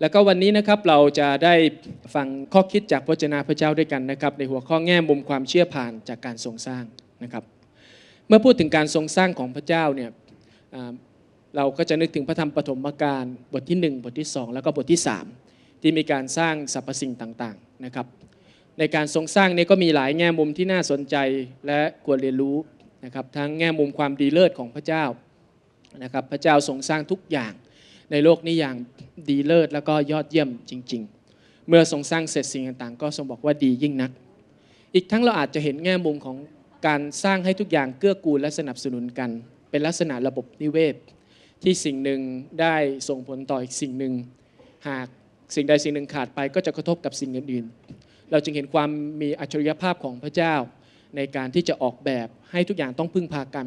แล้วก็วันนี้นะครับเราจะได้ฟังข้อคิดจากพระเจ้าพระเจ้าด้วยกันนะครับในหัวข้อแง่มุมความเชื่อผ่านจากการทรงสร้างนะครับเมื่อพูดถึงการทรงสร้างของพระเจ้าเนี่ยเราก็จะนึกถึงพระธรรมปฐมกาลบทที่ 1 บทที่ 2 แล้วก็บทที่ 3 ที่มีการสร้างสรรพสิ่งต่างๆนะครับในการทรงสร้างนี้ก็มีหลายแง่มุมที่น่าสนใจและควรเรียนรู้นะครับทั้งแง่มุมความดีเลิศของพระเจ้านะครับพระเจ้าทรงสร้างทุกอย่างในโลกนี้อย่างดีเลิศแล้วก็ยอดเยี่ยมจริงๆ เมื่อทรงสร้างเสร็จสิ่งต่างๆ ก็ทรงบอกว่าดียิ่งนัก อีกทั้งเราอาจจะเห็นแง่มุมของการสร้างให้ทุกอย่างเกื้อกูลและสนับสนุนกัน เป็นลักษณะระบบนิเวศที่สิ่งหนึ่งได้ส่งผลต่ออีกสิ่งหนึ่ง หากสิ่งใดสิ่งหนึ่งขาดไปก็จะกระทบกับสิ่งอื่นๆ เราจึงเห็นความมีอัจฉริยภาพของพระเจ้า ในการที่จะออกแบบให้ทุกอย่างต้องพึ่งพากัน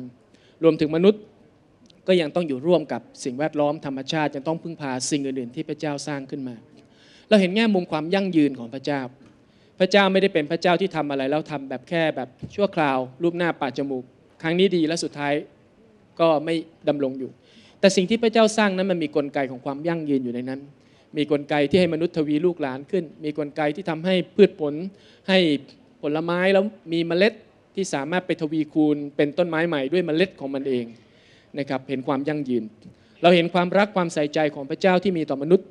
รวมถึงมนุษย์ก็ยังต้องอยู่ร่วมกับสิ่งแวดล้อมธรรมชาติ ยังต้องพึ่งพาสิ่งอื่นๆที่พระเจ้าสร้างขึ้นมา เราเห็นแง่มุมความยั่งยืนของพระเจ้า พระเจ้าไม่ได้เป็นพระเจ้าที่ทำอะไร แล้วทำแบบแค่แบบชั่วคราว รูปหน้าปาจมูกครั้งนี้ดีและสุดท้ายก็ไม่ดำรงอยู่ แต่สิ่งที่พระเจ้าสร้างนั้นมันมีกลไกของความยั่งยืนอยู่ในนั้น มีกลไกที่ให้มนุษย์ทวีลูกหลานขึ้น มีกลไกที่ทำให้พืชผลให้ผลไม้แล้วมีเมล็ดที่สามารถไปทวีคูณ เป็นต้นไม้ใหม่ด้วยเมล็ดของมันเองนะครับเห็นความยั่งยืน เราเห็นความรักความใส่ใจของพระเจ้าที่มีต่อมนุษย์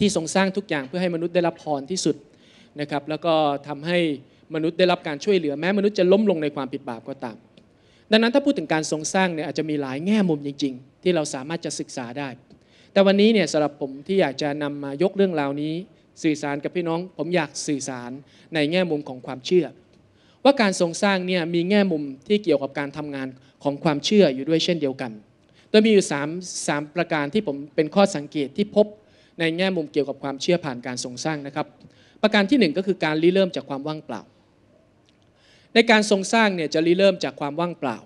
ที่ทรงสร้างทุกอย่างเพื่อให้มนุษย์ได้รับพรที่สุดนะครับแล้วก็ทำให้มนุษย์ได้รับการช่วยเหลือแม้มนุษย์จะล้มลงในความผิดบาปก็ตาม ดังนั้นถ้าพูดถึงการทรงสร้างเนี่ยอาจจะมีหลายแง่มุมจริงๆที่เราสามารถจะศึกษาได้ แต่วันนี้เนี่ยสำหรับผมที่อยากจะนำมายกเรื่องราวนี้สื่อสารกับพี่น้องผมอยากสื่อสารในแง่มุมของความเชื่อ ว่าการทรงสร้างเนี่ยมีแง่มุมที่เกี่ยวกับการทำงานของความเชื่ออยู่ด้วยเช่นเดียวกันโดยมีอยู่3าประการที่ผมเป็นข้อสังเกตที่พบในแง่มุมเกี่ยวกับความเชื่อผ่านการทรงสร้างนะครับ ประการที่ 1 ก็คือการริเริ่มจากความว่างเปล่า ในการทรงสร้างเนี่ยจะริเริ่มจากความว่างเปล่า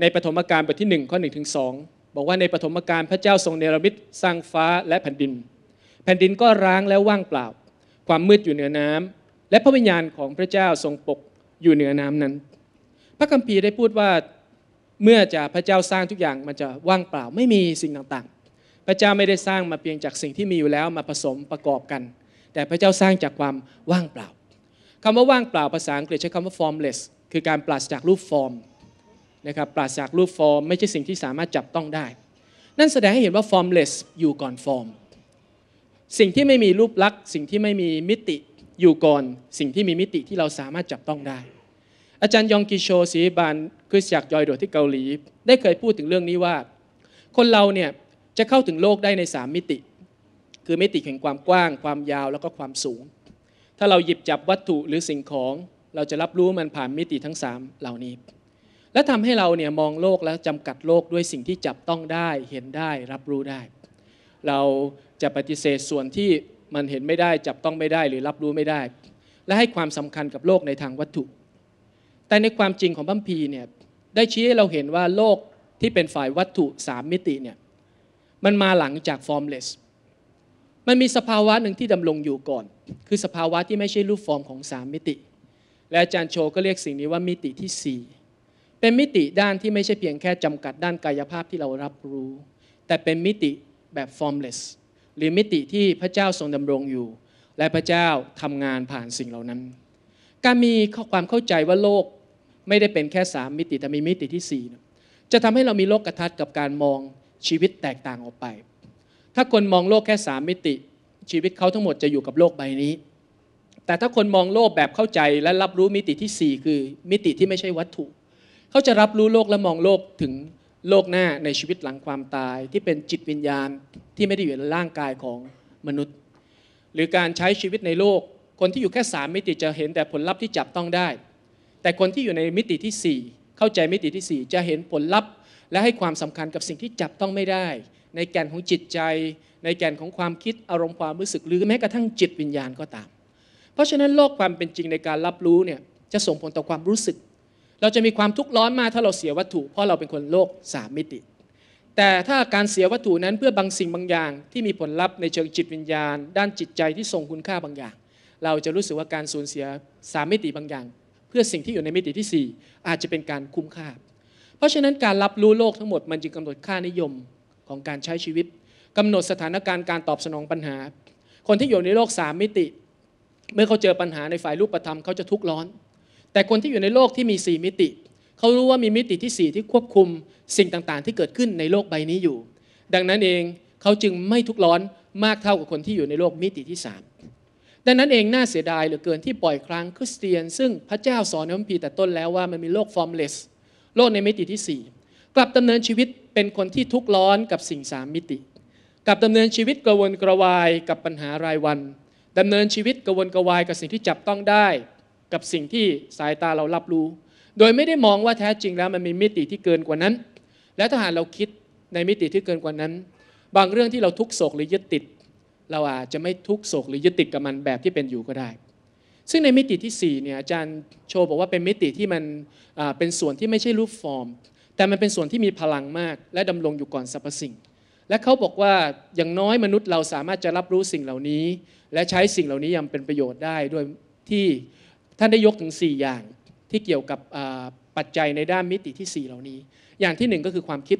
ในปฐมกาลบทที่1ข้อ1ถึง2บอกว่าในปฐมกาลพระเจ้าทรงเนรมิตสร้างฟ้าและแผ่นดิน แผ่นดินก็ร้างแล้วว่างเปล่า ความมืดอยู่เหนือน้ำ และพระวิญญาณของพระเจ้าทรงปกอยู่เหนือน้ำนั้น พระคัมภีร์ได้พูดว่าเมื่อจะพระเจ้าสร้างทุกอย่างมันจะว่างเปล่าไม่มีสิ่งต่างๆ พระเจ้าไม่ได้สร้างมาเพียงจากสิ่งที่มีอยู่แล้วมาผสมประกอบกัน แต่พระเจ้าสร้างจากความว่างเปล่าคำว่าว่างเปล่าภาษาอังกฤษใช้คำว่า formless คือการปราศจากรูปฟอร์มนะครับปราศจากรูปฟอร์ม ไม่ใช่สิ่งที่สามารถจับต้องได้ นั่นแสดงให้เห็นว่า formless อยู่ก่อนฟอร์ม สิ่งที่ไม่มีรูปลักษณ์สิ่งที่ไม่มีมิติอยู่ก่อนสิ่งที่มีมิติที่เราสามารถจับต้องได้ อาจารย์ยองกิโชสีบานคือจากยอยโดที่เกาหลี ได้เคยพูดถึงเรื่องนี้ว่า คนเราเนี่ยจะเข้าถึงโลกได้ใน 3 มิติ คือมิติแห่งความกว้าง ความยาวแล้วก็ความสูง ถ้าเราหยิบจับวัตถุหรือสิ่งของเราจะรับรู้มันผ่านมิติทั้ง 3 เหล่านี้ และทำให้เราเนี่ยมองโลกและจำกัดโลกด้วยสิ่งที่จับต้องได้เห็นได้รับรู้ได้ เราจะปฏิเสธส่วนที่มันเห็นไม่ได้ จับต้องไม่ได้หรือรับรู้ไม่ได้ และให้ความสำคัญกับโลกในทางวัตถุ แต่ในความจริงของพัมพีเนี่ยได้ชี้ให้เราเห็นว่าโลกที่เป็นฝ่ายวัตถุสามมิติเนี่ยมันมาหลังจากฟอร์มเลสมันมีสภาวะหนึ่งที่ดำรงอยู่ก่อน คือสภาวะที่ไม่ใช่รูปฟอร์มของสามมิติ และอาจารย์โชก็เรียกสิ่งนี้ว่ามิติที่ 4 เป็นมิติด้านที่ไม่ใช่เพียงแค่จำกัดด้านกายภาพที่เรารับรู้ แต่เป็นมิติแบบฟอร์มเลสหรือมิติที่พระเจ้าทรงดำรงอยู่ และพระเจ้าทำงานผ่านสิ่งเหล่านั้น การมีความเข้าใจว่าโลกไม่ได้เป็นแค่สามิติแต่มีมิติที่ 4 จะทำให้เรามีโลกกระทัดกับการมองชีวิตแตกต่างออกไป ถ้าคนมองโลกแค่สามิติ ชีวิตเขาทั้งหมดจะอยู่กับโลกใบนี้ แต่ถ้าคนมองโลกแบบเข้าใจและรับรู้มิติที่4คือมิติที่ไม่ใช่วัตถุเขาจะรับรู้โลกและมองโลกถึงโลกหน้าในชีวิตหลังความตาย ที่เป็นจิตวิญญาณที่ไม่ได้อยู่ในร่างกายของมนุษย์ หรือการใช้ชีวิตในโลก คนที่อยู่แค่สามมิติจะเห็นแต่ผลลัพธ์ที่จับต้องได้แต่คนที่อยู่ในมิติที่ 4 เข้าใจมิติที่ 4 จะเห็นผลลัพธ์ และให้ความสำคัญกับสิ่งที่จับต้องไม่ได้ ในแกนของจิตใจ ในแกนของความคิดอารมณ์ความรู้สึกหรือแม้กระทั่งจิตวิญญาณก็ตาม เพราะฉะนั้น โลกความเป็นจริงในการรับรู้เนี่ยจะส่งผลต่อความรู้สึก เราจะมีความทุกข์ร้อนมากถ้าเราเสียวัตถุ เพราะเราเป็นคนโลกสามมิติ แต่ถ้าการเสียวัตถุนั้นเพื่อบางสิ่งบางอย่าง ที่มีผลลัพธ์ในเชิงจิตวิญญาณ ด้านจิตใจที่ทรงคุณค่าบางอย่าง เราจะรู้สึกว่าการสูญเสียสามมิติบางอย่างพื่อสิ่งที่อยู่ในมิติที่ 4 อาจจะเป็นการคุ้มค่าเพราะฉะนั้นการรับรู้โลกทั้งหมดมันจึงกำหนดค่านิยมของการใช้ชีวิต กำหนดสถานการณ์การตอบสนองปัญหา คนที่อยู่ในโลก 3 มิติเมื่อเขาเจอปัญหาในฝ่ายรูปธรรมเขาจะทุกข์ร้อน แต่คนที่อยู่ในโลกที่มี 4 มิติ เขารู้ว่ามีมิติที่ 4 ที่ควบคุมสิ่งต่าง ๆ ที่เกิดขึ้นในโลกใบนี้อยู่ ดังนั้นเองเขาจึงไม่ทุกข์ร้อนมากเท่ากับคนที่อยู่ในโลกมิติที่ 3ดังนั้นเองน่าเสียดายเหลือเกินที่ปล่อยครั้งคริสเตียน ซึ่งพระเจ้าสอนในพระพีแต่ต้นแล้วว่ามันมีโลกฟอร์มเลสโลกในมิติที่ 4 กลับดำเนินชีวิตเป็นคนที่ทุกข์ร้อนกับสิ่งสามมิติ กลับดำเนินชีวิตกระวนกระวายกับปัญหารายวัน ดำเนินชีวิตกระวนกระวายกับสิ่งที่จับต้องได้ กับสิ่งที่สายตาเรารับรู้ โดยไม่ได้มองว่าแท้จริงแล้วมันมีมิติที่เกินกว่านั้น และถ้าหากเราคิดในมิติที่เกินกว่านั้น บางเรื่องที่เราทุกโศกหรือยึดติดเราอาจจะไม่ทุกโศกหรือยึดติดกับมันแบบที่เป็นอยู่ก็ได้ ซึ่งในมิติที่4เนี่ย อาจารย์โชว์บอกว่าเป็นมิติที่มันเป็นส่วนที่ไม่ใช่รูปฟอร์ม แต่มันเป็นส่วนที่มีพลังมาก และดำรงอยู่ก่อนสรรพสิ่ง และเขาบอกว่าอย่างน้อยมนุษย์เราสามารถจะรับรู้สิ่งเหล่านี้ และใช้สิ่งเหล่านี้ยังเป็นประโยชน์ได้โดยที่ท่านได้ยกถึง 4 อย่างที่เกี่ยวกับปัจจัยในด้านมิติที่ 4 เหล่านี้ อย่างที่1ก็คือความคิด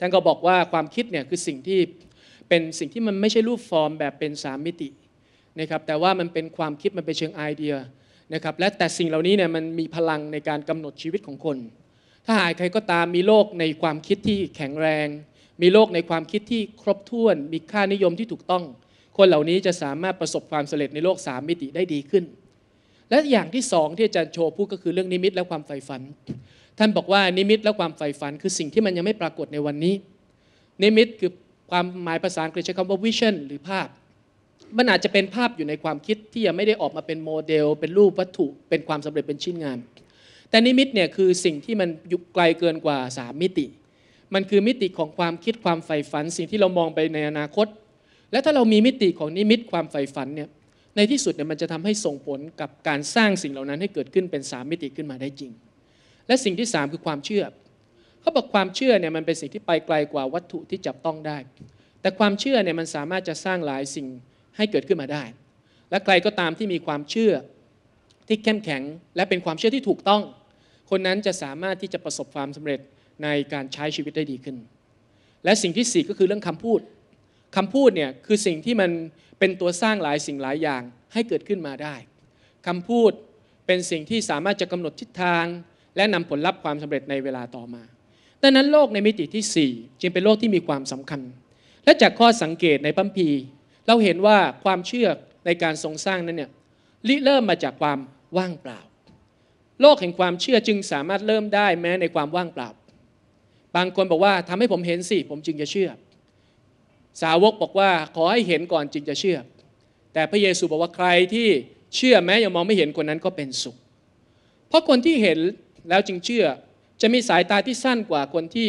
ท่านก็บอกว่าความคิดเนี่ยคือสิ่งที่เป็นสิ่งที่มันไม่ใช่รูปฟอร์มแบบเป็นสามมิตินะครับแต่ว่ามันเป็นความคิดมันเป็นเชิงไอเดียนะครับและแต่สิ่งเหล่านี้เนี่ยมันมีพลังในการกำหนดชีวิตของคน ถ้าหากใครก็ตามมีโลกในความคิดที่แข็งแรง มีโลกในความคิดที่ครบถ้วน มีค่านิยมที่ถูกต้อง คนเหล่านี้จะสามารถประสบความสำเร็จในโลก 3 มิติได้ดีขึ้น และอย่างที่สองที่อาจารย์โชว์พูดก็คือเรื่องนิมิตและความใฝ่ฝัน ท่านบอกว่านิมิตและความใฝ่ฝันคือสิ่งที่มันยังไม่ปรากฏในวันนี้ นิมิตคือความหมายภาษาอังกฤษใช้คำว่า vision หรือภาพมันอาจจะเป็นภาพอยู่ในความคิดที่ยังไม่ได้ออกมาเป็นโมเดล เป็นรูปวัตถุเป็นความสำเร็จเป็นชิ้นงาน แต่นิมิตเนี่ยคือสิ่งที่มันยุไกลเกินกว่า 3 มิติ มันคือมิติของความคิดความใฝ่ฝัน สิ่งที่เรามองไปในอนาคต และถ้าเรามีมิติของนิมิตความใฝ่ฝันเนี่ยในที่สุดเนี่ยมันจะทำให้ส่งผลกับการสร้างสิ่งเหล่านั้นให้เกิดขึ้นเป็น 3 มิติขึ้นมาได้จริง และสิ่งที่ 3 คือความเชื่อเขาบอกความเชื่อเนี่ยมันเป็นสิ่งที่ไปไกลกว่าวัตถุที่จับต้องได้ แต่ความเชื่อเนี่ยมันสามารถจะสร้างหลายสิ่งให้เกิดขึ้นมาได้ และใครก็ตามที่มีความเชื่อที่เข้มแข็งและเป็นความเชื่อที่ถูกต้อง คนนั้นจะสามารถที่จะประสบความสำเร็จในการใช้ชีวิตได้ดีขึ้น และสิ่งที่4ก็คือเรื่องคำพูด คำพูดเนี่ยคือสิ่งที่มันเป็นตัวสร้างหลายสิ่งหลายอย่างให้เกิดขึ้นมาได้ คำพูดเป็นสิ่งที่สามารถจะกำหนดทิศทางและนำผลลัพธ์ความสำเร็จในเวลาต่อมาดังนั้นโลกในมิติที่ 4 จึงเป็นโลกที่มีความสำคัญ และจากข้อสังเกตในพัมพี เราเห็นว่าความเชื่อในการทรงสร้างนั้นเนี่ยริเริ่มมาจากความว่างเปล่า โลกแห่งความเชื่อจึงสามารถเริ่มได้แม้ในความว่างเปล่า บางคนบอกว่าทำให้ผมเห็นสิผมจึงจะเชื่อ สาวกบอกว่าขอให้เห็นก่อนจึงจะเชื่อ แต่พระเยซูบอกว่าใครที่เชื่อแม้ยังมองไม่เห็นคนนั้นก็เป็นสุข เพราะคนที่เห็นแล้วจึงเชื่อจะมีสายตาที่สั้นกว่าคนที่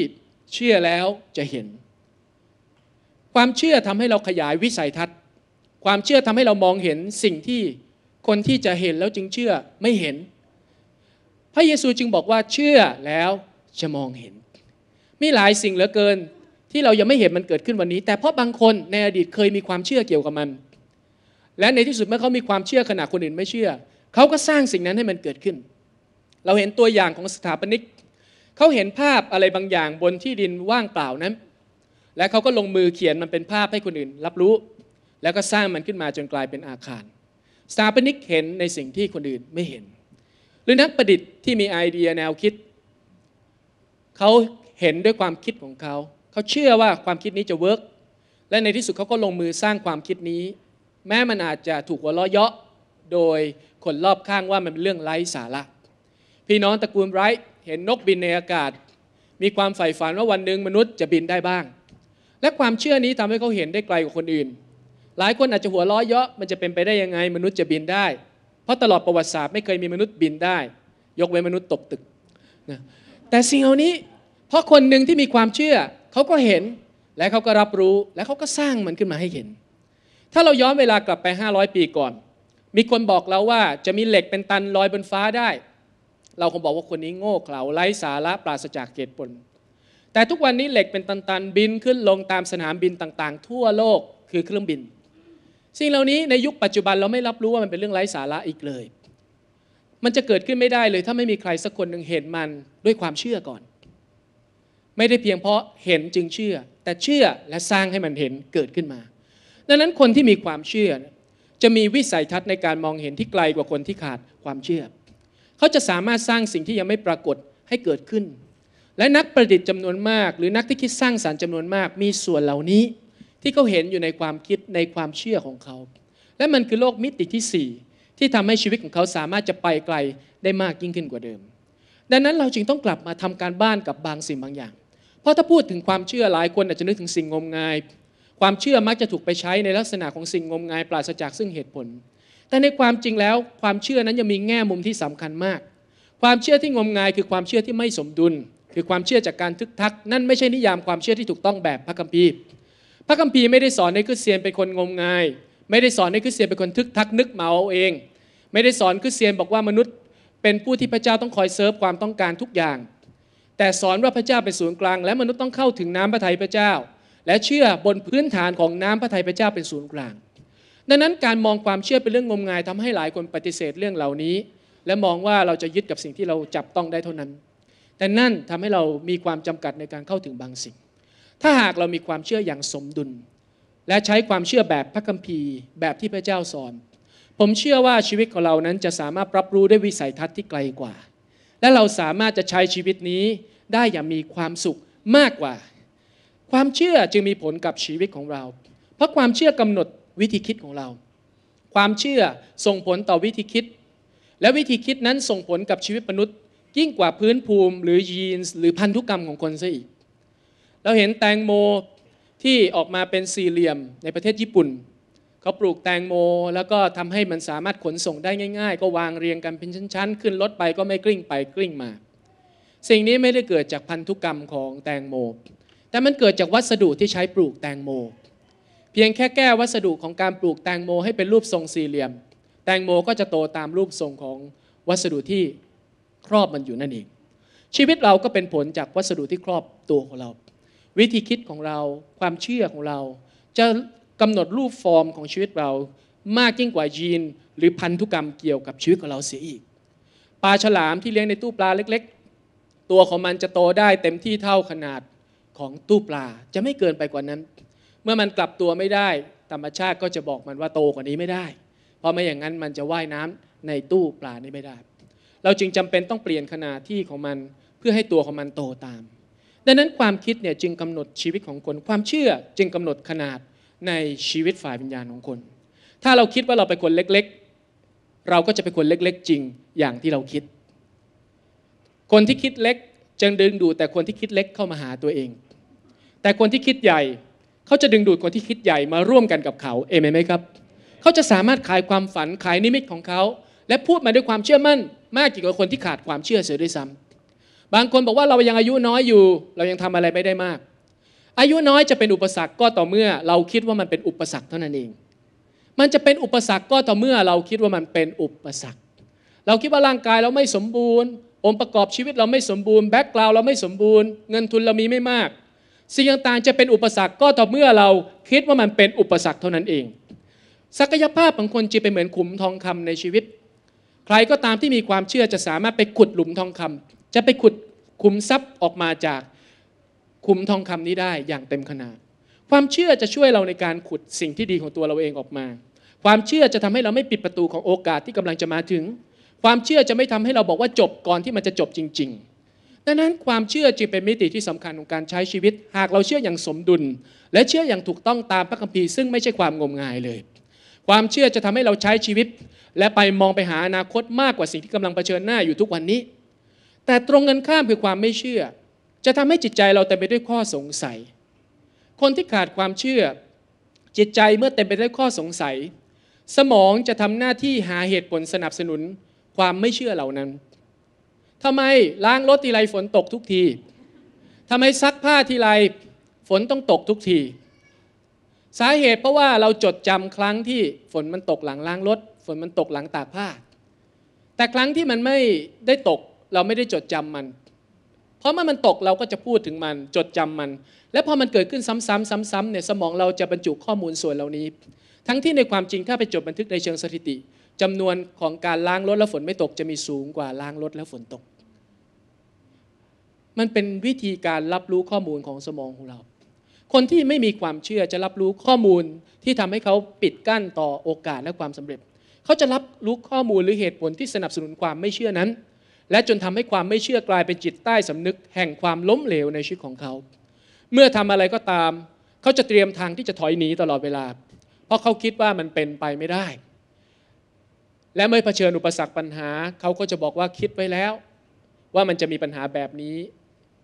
เชื่อแล้วจะเห็น ความเชื่อทำให้เราขยายวิสัยทัศน์ ความเชื่อทำให้เรามองเห็นสิ่งที่คนที่จะเห็นแล้วจึงเชื่อไม่เห็น พระเยซูจึงบอกว่าเชื่อแล้วจะมองเห็น มีหลายสิ่งเหลือเกินที่เรายังไม่เห็นมันเกิดขึ้นวันนี้ แต่เพราะบางคนในอดีตเคยมีความเชื่อเกี่ยวกับมัน และในที่สุดเมื่อเขามีความเชื่อขณะคนอื่นไม่เชื่อ เขาก็สร้างสิ่งนั้นให้มันเกิดขึ้น เราเห็นตัวอย่างของสถาปนิกเขาเห็นภาพอะไรบางอย่างบนที่ดินว่างเปล่านั้น และเขาก็ลงมือเขียนมันเป็นภาพให้คนอื่นรับรู้ แล้วก็สร้างมันขึ้นมาจนกลายเป็นอาคารสถาปนิกเห็นในสิ่งที่คนอื่นไม่เห็น หรือนักประดิษฐ์ที่มีไอเดียแนวคิด เขาเห็นด้วยความคิดของเขา เขาเชื่อว่าความคิดนี้จะเวิร์กและในที่สุดเขาก็ลงมือสร้างความคิดนี้ แม้มันอาจจะถูกหัวเราะเยาะโดยคนรอบข้างว่ามันเป็นเรื่องไร้สาระ พี่น้องตระกูลไรท์เห็นนกบินในอากาศ มีความใฝ่ฝันว่าวันหนึ่งมนุษย์จะบินได้บ้าง และความเชื่อนี้ทำให้เขาเห็นได้ไกลกว่าคนอื่น หลายคนอาจจะหัวล้อเยาะมันจะเป็นไปได้ยังไงมนุษย์จะบินได้ เพราะตลอดประวัติศาสตร์ไม่เคยมีมนุษย์บินได้ ยกเว้นมนุษย์ตกตึกนะแต่สิ่งเหล่านี้ เพราะคนหนึ่งที่มีความเชื่อเขาก็เห็นและเขาก็รับรู้และเขาก็สร้างมันขึ้นมาให้เห็น ถ้าเราย้อนเวลากลับไป 500 ปีก่อน มีคนบอกเราว่าจะมีเหล็กเป็นตันลอยบนฟ้าได้เราคงบอกว่าคนนี้โง่เขลาไร้สาระปราศจากเกตผล แต่ทุกวันนี้เหล็กเป็นตันๆบินขึ้นลงตามสนามบินต่างๆ ทั่วโลกคือเครื่องบิน สิ่งเหล่านี้ในยุคปัจจุบันเราไม่รับรู้ว่ามันเป็นเรื่องไร้สาระอีกเลย มันจะเกิดขึ้นไม่ได้เลยถ้าไม่มีใครสักคนหนึ่งเห็นมันด้วยความเชื่อก่อน ไม่ได้เพียงเพราะเห็นจึงเชื่อ แต่เชื่อและสร้างให้มันเห็นเกิดขึ้นมา ดังนั้นคนที่มีความเชื่อ จะมีวิสัยทัศน์ในการมองเห็นที่ไกลกว่าคนที่ขาดความเชื่อเขาจะสามารถสร้างสิ่งที่ยังไม่ปรากฏให้เกิดขึ้น และนักประดิษฐ์จำนวนมาก หรือนักที่คิดสร้างสารรค์จำนวนมากมีส่วนเหล่านี้ที่เขาเห็นอยู่ในความคิดในความเชื่อของเขา และมันคือโลกมิติที่ 4 ที่ทำให้ชีวิตของเขาสามารถจะไปไกลได้มากยิ่งขึ้นกว่าเดิม ดังนั้นเราจึงต้องกลับมาทำการบ้านกับบางสิ่งบางอย่าง เพราะถ้าพูดถึงความเชื่อหลายคนอาจจะนึกถึงสิ่งงมงาย ความเชื่อมักจะถูกไปใช้ในลักษณะของสิ่งงมงายปราศจากซึ่งเหตุผลแต่ในความจริงแล้วความเชื่อนั้นยังมีแง่มุมที่สำคัญมาก ความเชื่อที่งมงายคือความเชื่อที่ไม่สมดุล คือความเชื่อจากการทึกทักนั่นไม่ใช่นิยามความเชื่อที่ถูกต้องแบบพระคัมภีร์ พระคัมภีร์ไม่ได้สอนให้คริสเตียนเป็นคนงมงาย ไม่ได้สอนให้คริสเตียนเป็นคนทึกทักนึกเมาเอาเองไม่ได้สอนคริสเตียนบอกว่ามนุษย์ เป็นผู้ที่พระเจ้าต้องคอยเซิร์ฟความต้องการทุกอย่าง แต่สอนว่าพระเจ้าเป็นศูนย์กลาง และมนุษย์ต้องเข้าถึงน้ำพระทัยพระเจ้า และเชื่อบนพื้นฐานของน้ำพระทัยพระเจ้าเป็นศูนย์กลางดังนั้นการมองความเชื่อเป็นเรื่องงมงายทำให้หลายคนปฏิเสธเรื่องเหล่านี้ และมองว่าเราจะยึดกับสิ่งที่เราจับต้องได้เท่านั้น แต่นั่นทำให้เรามีความจำกัดในการเข้าถึงบางสิ่งถ้าหากเรามีความเชื่ออย่างสมดุล และใช้ความเชื่อแบบพระคัมภีร์แบบที่พระเจ้าสอน ผมเชื่อว่าชีวิตของเรานั้นจะสามารถรับรู้ได้วิสัยทัศน์ที่ไกลกว่า และเราสามารถจะใช้ชีวิตนี้ได้อย่างมีความสุขมากกว่า ความเชื่อจึงมีผลกับชีวิตของเรา เพราะความเชื่อกำหนดวิธีคิดของเรา ความเชื่อ ส่งผลต่อวิธีคิด และวิธีคิดนั้นส่งผลกับชีวิตมนุษย์ ยิ่งกว่าพื้นภูมิ หรือยีนส์หรือพันธุกรรมของคนซะอีก เราเห็นแตงโมที่ออกมาเป็นสี่เหลี่ยมในประเทศญี่ปุ่น เขาปลูกแตงโมแล้วก็ทำให้มันสามารถขนส่งได้ง่ายๆ ก็วางเรียงกันเป็นชั้นๆ ขึ้นรถไปก็ไม่กลิ้งไปกลิ้งมา สิ่งนี้ไม่ได้เกิดจากพันธุกรรมของแตงโมแต่มันเกิดจากวัสดุที่ใช้ปลูกแตงโมเพียงแค่แก้วัสดุของการปลูกแตงโมให้เป็นรูปทรงสี่เหลี่ยม แตงโมก็จะโตตามรูปทรงของวัสดุที่ครอบมันอยู่นั่นเองชีวิตเราก็เป็นผลจากวัสดุที่ครอบตัวของเรา วิธีคิดของเราความเชื่อของเรา จะกำหนดรูปฟอร์มของชีวิตเรามากยิ่งกว่ายีน หรือพันธุกรรมเกี่ยวกับชีวิตของเราเสียอีก ปลาฉลามที่เลี้ยงในตู้ปลาเล็ก ๆ ตัวของมันจะโตได้เต็มที่เท่าขนาดของตู้ปลาจะไม่เกินไปกว่านั้นเมื่อมันกลับตัวไม่ได้ ธรรมชาติก็จะบอกมันว่าโตกว่านี้ไม่ได้ เพราะไม่อย่างนั้นมันจะว่ายน้ำในตู้ปลานี้ไม่ได้ เราจึงจำเป็นต้องเปลี่ยนขนาดที่ของมันเพื่อให้ตัวของมันโตตาม ดังนั้นความคิดเนี่ยจึงกำหนดชีวิตของคนความเชื่อจึงกำหนดขนาดในชีวิตฝ่ายวิญญาณของคน ถ้าเราคิดว่าเราเป็นคนเล็กๆ เราก็จะเป็นคนเล็กๆจริงอย่างที่เราคิด คนที่คิดเล็กจึงดึงดูแต่คนที่คิดเล็กเข้ามาหาตัวเอง แต่คนที่คิดใหญ่เขาจะดึงดูดคนที่คิดใหญ่มาร่วมกันกับเขา เอเมนไหมครับ เขาจะสามารถขายความฝันขายนิมิตของเขา และพูดมาด้วยความเชื่อมั่นมากกี่าวคนที่ขาดความเชื่อเสียด้วยซ้ำ บางคนบอกว่าเรายังอายุน้อยอยู่ เรายังทำอะไรไม่ได้มาก อายุน้อยจะเป็นอุปสรรคก็ต่อเมื่อเราคิดว่ามันเป็นอุปสรรคเท่านั้นเอง มันจะเป็นอุปสรรคก็ต่อเมื่อเราคิดว่ามันเป็นอุปสรรค เราคิดว่าร่างกายเราไม่สมบูรณ์องค์ประกอบชีวิตเราไม่สมบูรณ์แบ็กกราวเราไม่สมบูรณ์เงินทุนเรามีไม่มากสิ่งต่าง ๆ จะเป็นอุปสรรคก็ต่อเมื่อเราคิดว่ามันเป็นอุปสรรคเท่านั้นเอง ศักยภาพของคนจีเป็นเหมือนขุมทองคำในชีวิต ใครก็ตามที่มีความเชื่อจะสามารถไปขุดหลุมทองคำ จะไปขุดขุมทรัพย์ออกมาจากขุมทองคำนี้ได้อย่างเต็มขนาด ความเชื่อจะช่วยเราในการขุดสิ่งที่ดีของตัวเราเองออกมา ความเชื่อจะทำให้เราไม่ปิดประตูของโอกาสที่กำลังจะมาถึง ความเชื่อจะไม่ทำให้เราบอกว่าจบก่อนที่มันจะจบจริง ๆดังนั้นความเชื่อจึงเป็นมิติที่สำคัญของการใช้ชีวิต หากเราเชื่ออย่างสมดุล และเชื่ออย่างถูกต้องตามพระคัมภีร์ซึ่งไม่ใช่ความงมงายเลย ความเชื่อจะทำให้เราใช้ชีวิต และไปมองไปหาอนาคตมากกว่าสิ่งที่กำลังเผชิญหน้าอยู่ทุกวันนี้ แต่ตรงกันข้ามคือความไม่เชื่อ จะทำให้จิตใจเราเต็มไปด้วยข้อสงสัย คนที่ขาดความเชื่อ จิตใจเมื่อเต็มไปด้วยข้อสงสัย สมองจะทำหน้าที่หาเหตุผลสนับสนุนความไม่เชื่อเหล่านั้นทำไมล้างรถทีไรฝนตกทุกที ทำไมซักผ้าทีไรฝนต้องตกทุกที สาเหตุเพราะว่าเราจดจำครั้งที่ฝนมันตกหลังล้างรถ ฝนมันตกหลังตากผ้า แต่ครั้งที่มันไม่ได้ตก เราไม่ได้จดจำมัน เพราะเมื่อมันตกเราก็จะพูดถึงมัน จดจำมัน และพอมันเกิดขึ้นซ้ำๆซ้ำๆเนี่ยสมองเราจะบรรจุข้อมูลส่วนเหล่านี้ ทั้งที่ในความจริงถ้าไปจดบันทึกในเชิงสถิติจำนวนของการล้างรถแล้วฝนไม่ตกจะมีสูงกว่าล้างรถแล้วฝนตกมันเป็นวิธีการรับรู้ข้อมูลของสมองของเรา คนที่ไม่มีความเชื่อจะรับรู้ข้อมูลที่ทำให้เขาปิดกั้นต่อโอกาสและความสำเร็จ เขาจะรับรู้ข้อมูลหรือเหตุผลที่สนับสนุนความไม่เชื่อนั้น และจนทำให้ความไม่เชื่อกลายเป็นจิตใต้สำนึก แห่งความล้มเหลวในชีวิตของเขา เมื่อทำอะไรก็ตาม เขาจะเตรียมทางที่จะถอยหนีตลอดเวลา เพราะเขาคิดว่ามันเป็นไปไม่ได้ และเมื่อเผชิญอุปสรรคปัญหาเขาก็จะบอกว่าคิดไว้แล้ว ว่ามันจะมีปัญหาแบบนี้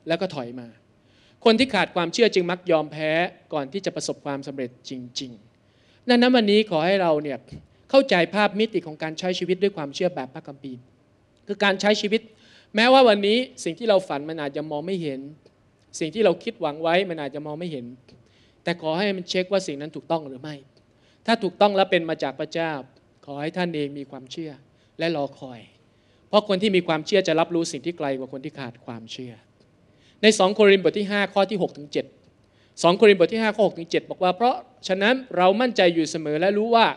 แล้วก็ถอยมา คนที่ขาดความเชื่อจึงมักยอมแพ้ก่อนที่จะประสบความสำเร็จจริงๆนั้นนั้นวันนี้ขอให้เราเนี่ยเข้าใจภาพมิติของการใช้ชีวิตด้วยความเชื่อแบบพระคัมภีร์คือการใช้ชีวิต แม้ว่าวันนี้สิ่งที่เราฝันมันอาจจะมองไม่เห็น สิ่งที่เราคิดหวังไว้มันอาจจะมองไม่เห็น แต่ขอให้มันเช็คว่าสิ่งนั้นถูกต้องหรือไม่ ถ้าถูกต้องและเป็นมาจากพระเจ้า ขอให้ท่านเองมีความเชื่อและรอคอย เพราะคนที่มีความเชื่อจะรับรู้สิ่งที่ไกลกว่าคนที่ขาดความเชื่อใน2โครินธ์บทที่ 5 ข้อที่6ถึง 7 2โครินธ์บทที่ 5 ข้อ 6 ถึง 7 บอกว่า เพราะฉะนั้นเรามั่นใจอยู่เสมอและรู้ว่า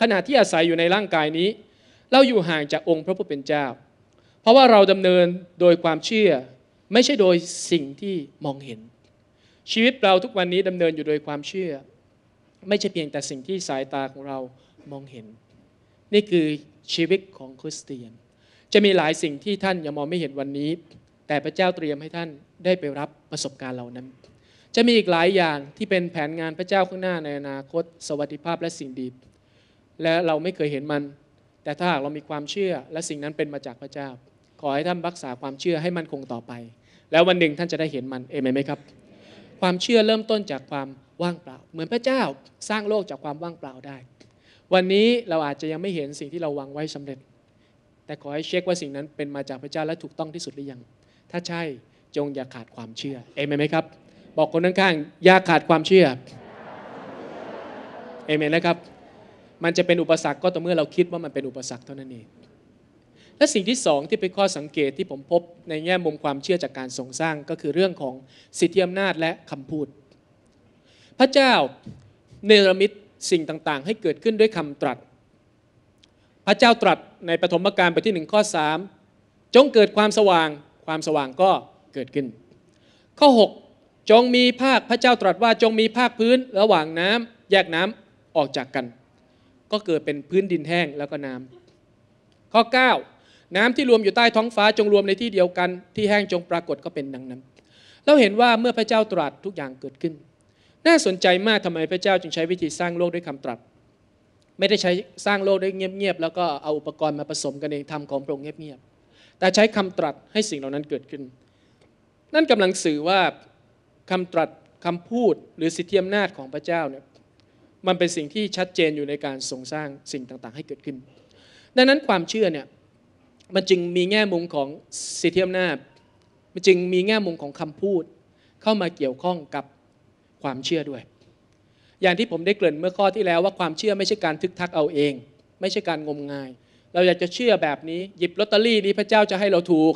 ขณะที่อาศัยอยู่ในร่างกายนี้ เราอยู่ห่างจากองค์พระผู้เป็นเจ้า เพราะว่าเราดำเนินโดยความเชื่อ ไม่ใช่โดยสิ่งที่มองเห็น ชีวิตเราทุกวันนี้ดำเนินอยู่โดยความเชื่อ ไม่ใช่เพียงแต่สิ่งที่สายตาของเรามองเห็น นี่คือชีวิตของคริสเตียนจะมีหลายสิ่งที่ท่านยังมองไม่เห็นวันนี้แต่พระเจ้าเตรียมให้ท่านได้ไปรับประสบการณ์เหล่านั้น จะมีอีกหลายอย่างที่เป็นแผนงานพระเจ้าข้างหน้าในอนาคต สวัสดิภาพและสิ่งดี และเราไม่เคยเห็นมัน แต่ถ้าหากเรามีความเชื่อและสิ่งนั้นเป็นมาจากพระเจ้า ขอให้ท่านรักษาความเชื่อให้มันคงต่อไป แล้ววันหนึ่งท่านจะได้เห็นมัน เอเมนไหมครับ ความเชื่อเริ่มต้นจากความว่างเปล่า เหมือนพระเจ้าสร้างโลกจากความว่างเปล่าได้ วันนี้เราอาจจะยังไม่เห็นสิ่งที่เราวางไว้สำเร็จ แต่ขอให้เช็คว่าสิ่งนั้นเป็นมาจากพระเจ้าและถูกต้องที่สุดหรือยังถ้าใช่จงอย่าขาดความเชื่อเอเมนไหมครับบอกคนข้างๆอย่าขาดความเชื่อเอเมนนะครับ มันจะเป็นอุปสรรคก็ต่อเมื่อเราคิดว่ามันเป็นอุปสรรคเท่านั้นเองและสิ่งที่สองที่เป็นข้อสังเกตที่ผมพบในแง่มุมความเชื่อจากการทรงสร้างก็คือเรื่องของสิทธิอำนาจและคำพูด พระเจ้าเนรมิตสิ่งต่างๆ ให้เกิดขึ้นด้วยคำตรัส พระเจ้าตรัสในปฐมกาลบทที่หนึ่งข้อสจงเกิดความสว่างความสว่างก็เกิดขึ้น ข้อ6 จงมีภาคพระเจ้าตรัสว่าจงมีภาคพื้นระหว่างน้ำแยกน้ำออกจากกัน ก็เกิดเป็นพื้นดินแห้งแล้วก็น้ำ ข้อ 9 น้ำที่รวมอยู่ใต้ท้องฟ้าจงรวมในที่เดียวกัน ที่แห้งจงปรากฏก็เป็นดังนั้นเราเห็นว่าเมื่อพระเจ้าตรัสทุกอย่างเกิดขึ้น น่าสนใจมากทำไมพระเจ้าจึงใช้วิธีสร้างโลกด้วยคำตรัส ไม่ได้ใช้สร้างโลกด้วยเงียบๆแล้วก็เอาอุปกรณ์มาผสมกันเองทำของโปร่งเงียบๆแต่ใช้คำตรัสให้สิ่งเหล่านั้นเกิดขึ้น นั่นกำลังสื่อว่า คำตรัสคำพูดหรือสิทธิอำนาจของพระเจ้าเนี่ยมันเป็นสิ่งที่ชัดเจนอยู่ในการทรงสร้างสิ่งต่างๆ ให้เกิดขึ้น ดังนั้นความเชื่อเนี่ยมันจึงมีแง่มุมของสิทธิอำนาจ มันจึงมีแง่มุมของคำพูด เข้ามาเกี่ยวข้องกับความเชื่อด้วย อย่างที่ผมได้เกริ่นเมื่อข้อที่แล้วว่าความเชื่อไม่ใช่การทึกทักเอาเอง ไม่ใช่การงมงายเราอยากจะเชื่อแบบนี้หยิบลอตเตอรี่นี้พระเจ้าจะให้เราถูก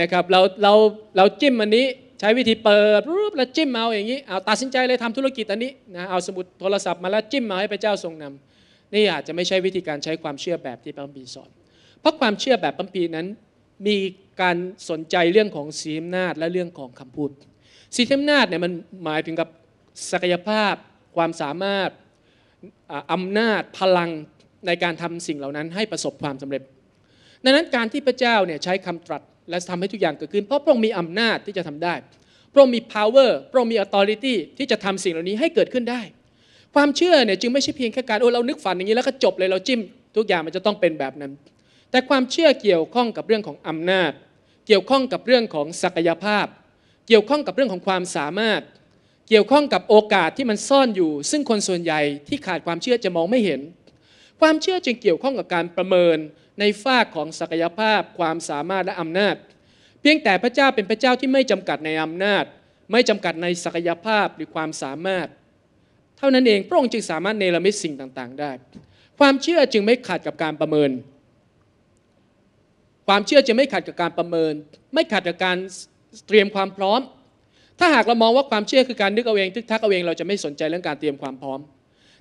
นะครับเราเราเราจิ้มอันนี้ใช้วิธีเปิดรูปแล้วจิ้มเอา อย่างนี้เอาตัดสินใจเลยทำธุรกิจอันนี้นะเอาสมุดโทรศัพท์มาแล้วจิ้มมาให้พระเจ้าทรงนำ นี่อาจจะไม่ใช่วิธีการใช้ความเชื่อแบบที่ปัมปีสอนเพราะความเชื่อแบบปัมปีนั้นมีการสนใจเรื่องของสีอำนาจและเรื่องของคำพูดสีอำนาจเนี่ยมันหมายถึงกับศักยภาพความสามารถอำนาจพลังในการทำสิ่งเหล่านั้นให้ประสบความสำเร็จ ดังนั้นการที่พระเจ้าเนี่ยใช้คำตรัส และทำให้ทุกอย่างเกิดขึ้น เพราะพระองค์มีอำนาจที่จะทำได้ พระองค์มี power พระองค์มี authority ที่จะทำสิ่งเหล่านี้ให้เกิดขึ้นได้ ความเชื่อเนี่ยจึงไม่ใช่เพียงแค่การ โอ้เรานึกฝันอย่างนี้แล้วก็จบเลย เราจิ้ม ทุกอย่างมันจะต้องเป็นแบบนั้น แต่ความเชื่อเกี่ยวข้องกับเรื่องของอำนาจ เกี่ยวข้องกับเรื่องของศักยภาพ เกี่ยวข้องกับเรื่องของความสามารถ เกี่ยวข้องกับโอกาสที่มันซ่อนอยู่ ซึ่งคนส่วนใหญ่ที่ขาดความเชื่อจะมองไม่เห็นความเชื่อจึงเกี่ยวข้องกับการประเมินในฝากของศักยภาพความสามารถและอำนาจ เพียงแต่พระเจ้าเป็นพระเจ้าที่ไม่จำกัดในอำนาจ ไม่จำกัดในศักยภาพหรือความสามารถ เท่านั้นเองพระองค์จึงสามารถเนรมิตสิ่งต่างๆ ได้ ความเชื่อจึงไม่ขาดกับการประเมิน ความเชื่อจะไม่ขัดกับการประเมิน ไม่ขัดกับการเตรียมความพร้อม ถ้าหากเรามองว่าความเชื่อคือการนึกเอาเองทึกทักเอาเองเราจะไม่สนใจเรื่องการเตรียมความพร้อม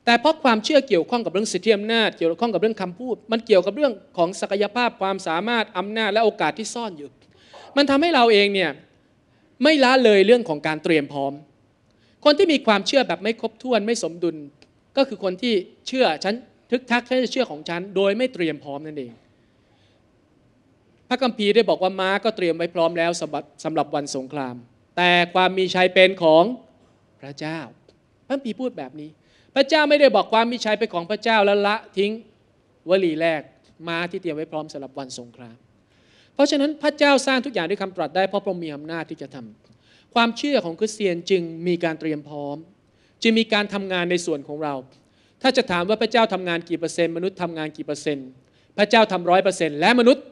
แต่เพราะความเชื่อเกี่ยวข้องกับเรื่องสิทธิอำนาจเกี่ยวข้องกับเรื่องคำพูด มันเกี่ยวกับเรื่องของศักยภาพความสามารถอำนาจและโอกาสที่ซ่อนอยู่มันทำให้เราเองเนี่ยไม่ละเลยเรื่องของการเตรียมพร้อม คนที่มีความเชื่อแบบไม่ครบถ้วนไม่สมดุล ก็คือคนที่เชื่อฉันทึกทักให้เชื่อของฉัน โดยไม่เตรียมพร้อมนั่นเอง พระกัมพีได้บอกว่าม้าก็เตรียมไว้พร้อมแล้วสำหรับวันสงคราม แต่ความมีชัยเป็นของพระเจ้า พระกัมพีพูดแบบนี้พระเจ้าไม่ได้บอกความมิใชยเป็นของพระเจ้าแล้วละทิ้ง วลีแรกมาที่เตรียมไว้พร้อมสำหรับวันสงครามเพราะฉะนั้นพระเจ้าสร้างทุกอย่างด้วยคำตรัสได้เพราะพระองค์มีอำนาจที่จะทำ ความเชื่อของคริสเตียนจึงมีการเตรียมพร้อมจึงมีการทำงานในส่วนของเรา ถ้าจะถามว่าพระเจ้าทำงานกี่เปอร์เซ็นต์มนุษย์ทำงานกี่เปอร์เซ็นต์พระเจ้าทำร้อยเปอร์เซ็นต์และมนุษย์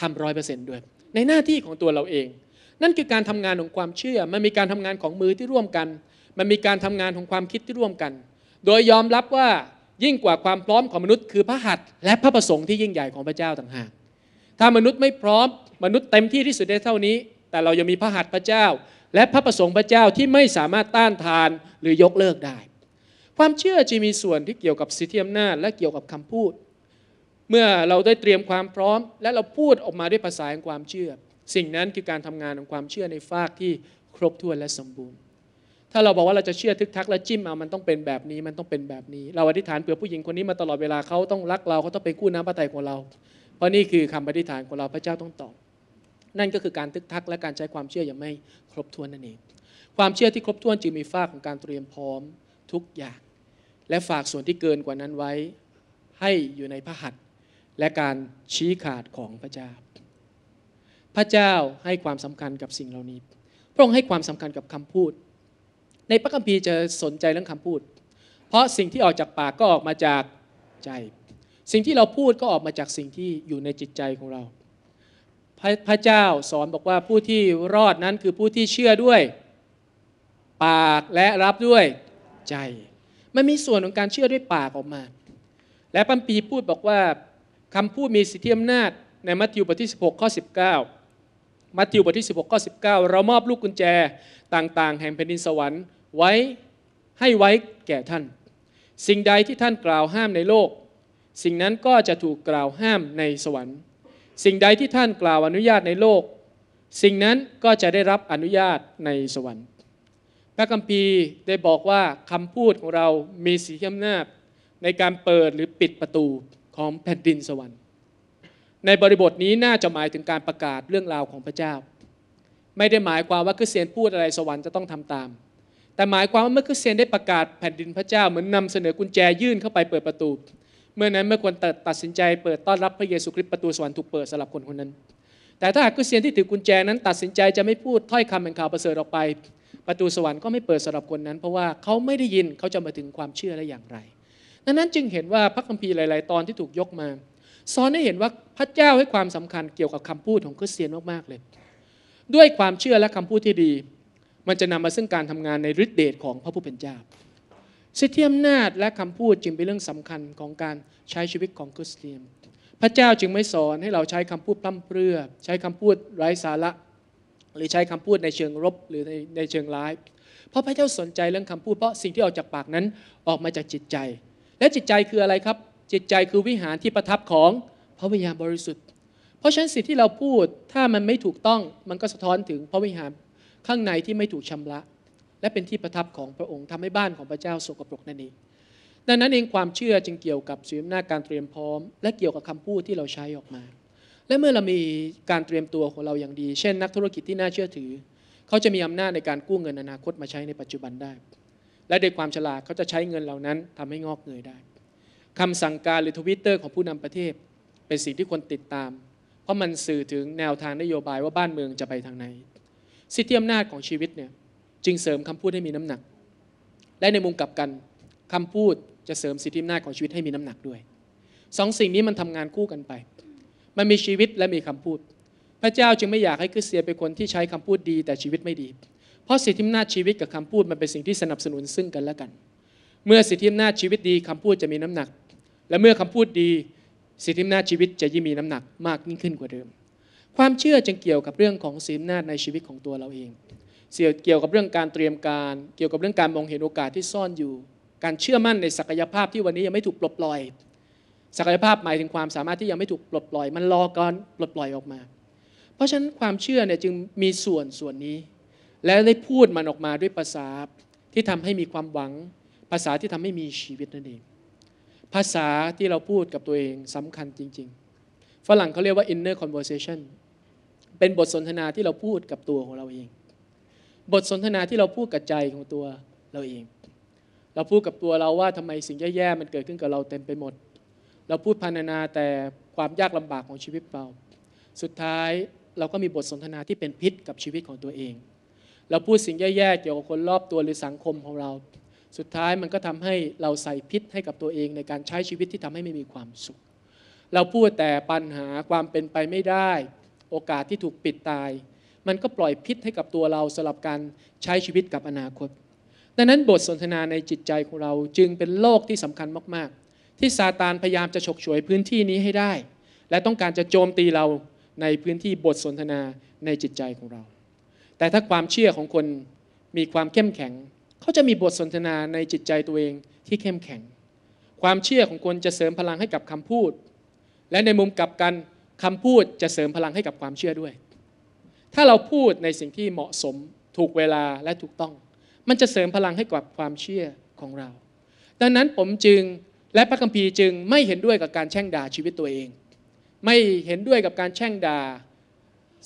ทำร้อยเปอร์เซ็นต์ด้วย ในหน้าที่ของตัวเราเอง นั่นคือการทำงานของความเชื่อมันมีการทำงานของมือที่ร่วมกัน มันมีการทำงานของความคิดที่ร่วมกันโดยยอมรับว่ายิ่งกว่าความพร้อมของมนุษย์คือพระหัตถ์และพระประสงค์ที่ยิ่งใหญ่ของพระเจ้าต่างหากถ้ามนุษย์ไม่พร้อมมนุษย์เต็มที่ที่สุดได้เท่านี้ แต่เรายังมีพระหัตถ์พระเจ้า และพระประสงค์พระเจ้าที่ไม่สามารถต้านทานหรือยกเลิกได้ ความเชื่อจะมีส่วนที่เกี่ยวกับสิทธิอำนาจและเกี่ยวกับคำพูด เมื่อเราได้เตรียมความพร้อม และเราพูดออกมาด้วยภาษาแห่งความเชื่อ สิ่งนั้นคือการทำงานของความเชื่อในฟากที่ครบถ้วนและสมบูรณ์ถ้าเราบอกว่าเราจะเชื่อทึกทัก และจิ้มเอามันต้องเป็นแบบนี้ มันต้องเป็นแบบนี้ เราอธิษฐานเผื่อผู้หญิงคนนี้มาตลอดเวลาเขาต้องรักเราเขาต้องเป็นคู่น้ำพระทัยของเรา เพราะนี่คือคำอธิษฐานของเราพระเจ้าต้องตอบ นั่นก็คือการทึกทักและการใช้ความเชื่ออย่างไม่ครบถ้วนนั่นเองความเชื่อที่ครบถ้วนจึงมีฝ้าของการเตรียมพร้อม ทุกอย่าง และฝากส่วนที่เกินกว่านั้นไว้ ให้อยู่ในพระหัตถ์และการชี้ขาดของพระเจ้าพระเจ้าให้ความสำคัญกับสิ่งเหล่านี้พระองค์ให้ความสำคัญกับคำพูดในพระคัมภีร์จะสนใจเรื่องคำพูด เพราะสิ่งที่ออกจากปากก็ออกมาจากใจ สิ่งที่เราพูดก็ออกมาจากสิ่งที่อยู่ในจิตใจของเราพพระเจ้าสอนบอกว่าผู้ที่รอดนั้นคือผู้ที่เชื่อด้วย ปากและรับด้วยใจ มันมีส่วนของการเชื่อด้วยปากออกมา และปัมปีพูดบอกว่าคำพูดมีสิทธิอำนาจในมัทธิวบทที่16ข้อ19มัทธิวบทที่ 16ข้อสิเรามอบลูกกุญแจต่างๆ แห่งแผ่นดินสวรรค์ไว้ให้ไว้แก่ท่าน สิ่งใดที่ท่านกล่าวห้ามในโลก สิ่งนั้นก็จะถูกกล่าวห้ามในสวรรค์ สิ่งใดที่ท่านกล่าวอนุญาตในโลก สิ่งนั้นก็จะได้รับอนุญาตในสวรรค์พระคัมภีร์ได้บอกว่าคำพูดของเรามีสีอำนาจในการเปิดหรือปิดประตูของแผ่นดินสวรรค์ในบริบทนี้น่าจะหมายถึงการประกาศเรื่องราวของพระเจ้า ไม่ได้หมายความว่าคริสเตียนพูดอะไรสวรรค์จะต้องทำตาม แต่หมายความว่าเมื่อคริสเตียนได้ประกาศแผ่นดินพระเจ้าเหมือนนำเสนอกุญแจยื่นเข้าไปเปิดประตูเมื่อนั้นเมื่อคนตัดตัดสินใจเปิดต้อนรับพระเยซูคริสต์ประตูสวรรค์ถูกเปิดสำหรับคนคนนั้น แต่ถ้าหากคริสเตียนที่ถือกุญแจนั้นตัดสินใจจะไม่พูดถ้อยคำแห่งข่าวประเสริฐออกไป ประตูสวรรค์ก็ไม่เปิดสำหรับคนนั้น เพราะว่าเขาไม่ได้ยินเขาจะมาถึงความเชื่อได้อย่างไรดังนั้นจึงเห็นว่าพระคัมภีร์หลาย ๆ ตอนที่ถูกยกมาสอนให้เห็นว่าพระเจ้าให้ความสำคัญเกี่ยวกับคำพูดของคริสเตียนมากๆเลย ด้วยความเชื่อและคำพูดที่ดี มันจะนำมาซึ่งการทำงานในฤทธิเดชของพระผู้เป็นเจ้าสิทธิอำนาจและคำพูดจึงเป็นเรื่องสำคัญของการใช้ชีวิตของคริสเตียนพระเจ้าจึงไม่สอนให้เราใช้คำพูดพล่ำเพื่อใช้คำพูดไร้สาระ หรือใช้คำพูดในเชิงรบหรือในในเชิงร้ายเพราะพระเจ้าสนใจเรื่องคำพูดเพราะสิ่งที่ออกจากปากนั้นออกมาจากจิตใจและจิตใจคืออะไรครับจิตใจคือวิหารที่ประทับของพระวิญญาณบริสุทธิ์ เพราะฉะนั้นสิ่งที่เราพูด ถ้ามันไม่ถูกต้องมันก็สะท้อนถึงพระวิหารข้างในที่ไม่ถูกชำระ และเป็นที่ประทับของพระองค์ทำให้บ้านของพระเจ้าสกปรกนั่นเอง ดังนั้นเองความเชื่อจึงเกี่ยวกับสือำนาจการเตรียมพร้อม และเกี่ยวกับคำพูดที่เราใช้ออกมา และเมื่อเรามีการเตรียมตัวของเราอย่างดีเช่น นักธุรกิจที่น่าเชื่อถือ เขาจะมีอำนาจในการกู้เงินอนาคตมาใช้ในปัจจุบันได้ และด้วยความฉลาดเขาจะใช้เงินเหล่านั้นทำให้งอกเงยได้คำสั่งการหรือทวิตเตอร์ของผู้นำประเทศ เป็นสิ่งที่คนติดตาม เพราะมันสื่อถึงแนวทางนโยบายว่าบ้านเมืองจะไปทางไหนสิทธิอำนาจของชีวิตเนี่ยจึงเสริมคำพูดให้มีน้ำหนัก และในมุมกลับกันคำพูดจะเสริมสิทธิอำนาจของชีวิตให้มีน้ำหนักด้วยสองสิ่งนี้มันทำงานคู่กันไป มันมีชีวิตและมีคำพูด พระเจ้าจึงไม่อยากให้คริสเตียนเป็นคนที่ใช้คำพูดดีแต่ชีวิตไม่ดีเพราะสิทธิอำนาจชีวิตกับคำพูดมันเป็นสิ่งที่สนับสนุนซึ่งกันและกัน เมื่อสิทธิอำนาจชีวิตดีคำพูดจะมีน้ำหนักและเมื่อคำพูดดีสิทธิอำนาจชีวิตจะยิ่งมีน้ำหนักมากยิ่งขึ้นกว่าเดิม ความเชื่อจึงเกี่ยวกับเรื่องของสิทธิอำนาจในชีวิตของตัวเราเองเกี่ยวกับเรื่องการเตรียมการ เกี่ยวกับเรื่องการมองเห็นโอกาสที่ซ่อนอยู่ การเชื่อมั่นในศักยภาพที่วันนี้ยังไม่ถูกปลดปล่อย ศักยภาพหมายถึงความสามารถที่ยังไม่ถูกปลดปล่อย มันรอก่อนปลดปล่อยออกมา เพราะฉะนั้นความเชื่อเนี่ยจึงมีส่วนส่วนนี้ และได้พูดมันออกมาด้วยภาษาที่ทำให้มีความหวังภาษาที่ทำให้มีชีวิตนั่นเองภาษาที่เราพูดกับตัวเองสำคัญจริง ๆ ฝรั่งเขาเรียกว่า inner conversation เป็นบทสนทนาที่เราพูดกับตัวของเราเอง บทสนทนาที่เราพูดกับใจของตัวเราเอง เราพูดกับตัวเราว่าทำไมสิ่งแย่ๆ มันเกิดขึ้นกับเราเต็มไปหมด เราพูดพรรณนาแต่ความยากลำบากของชีวิตเรา สุดท้ายเราก็มีบทสนทนาที่เป็นพิษกับชีวิตของตัวเอง เราพูดสิ่งแย่ๆ เกี่ยวกับคนรอบตัวหรือสังคมของเราสุดท้ายมันก็ทำให้เราใส่พิษให้กับตัวเองในการใช้ชีวิตที่ทำให้ไม่มีความสุข เราพูดแต่ปัญหาความเป็นไปไม่ได้ โอกาสที่ถูกปิดตาย มันก็ปล่อยพิษให้กับตัวเราสำหรับการใช้ชีวิตกับอนาคต ดังนั้นบทสนทนาในจิตใจของเราจึงเป็นโลกที่สำคัญมาก ๆ ที่ซาตานพยายามจะฉกฉวยพื้นที่นี้ให้ได้ และต้องการจะโจมตีเราในพื้นที่บทสนทนาในจิตใจของเรา แต่ถ้าความเชื่อของคนมีความเข้มแข็งเขาจะมีบทสนทนาในจิตใจตัวเองที่เข้มแข็ง ความเชื่อของคนจะเสริมพลังให้กับคำพูด และในมุมกลับกันคำพูดจะเสริมพลังให้กับความเชื่อด้วย ถ้าเราพูดในสิ่งที่เหมาะสมถูกเวลาและถูกต้อง มันจะเสริมพลังให้กับความเชื่อของเราดังนั้นผมจึงและพระคัมภีร์จึงไม่เห็นด้วยกับการแช่งด่าชีวิตตัวเอง ไม่เห็นด้วยกับการแช่งด่า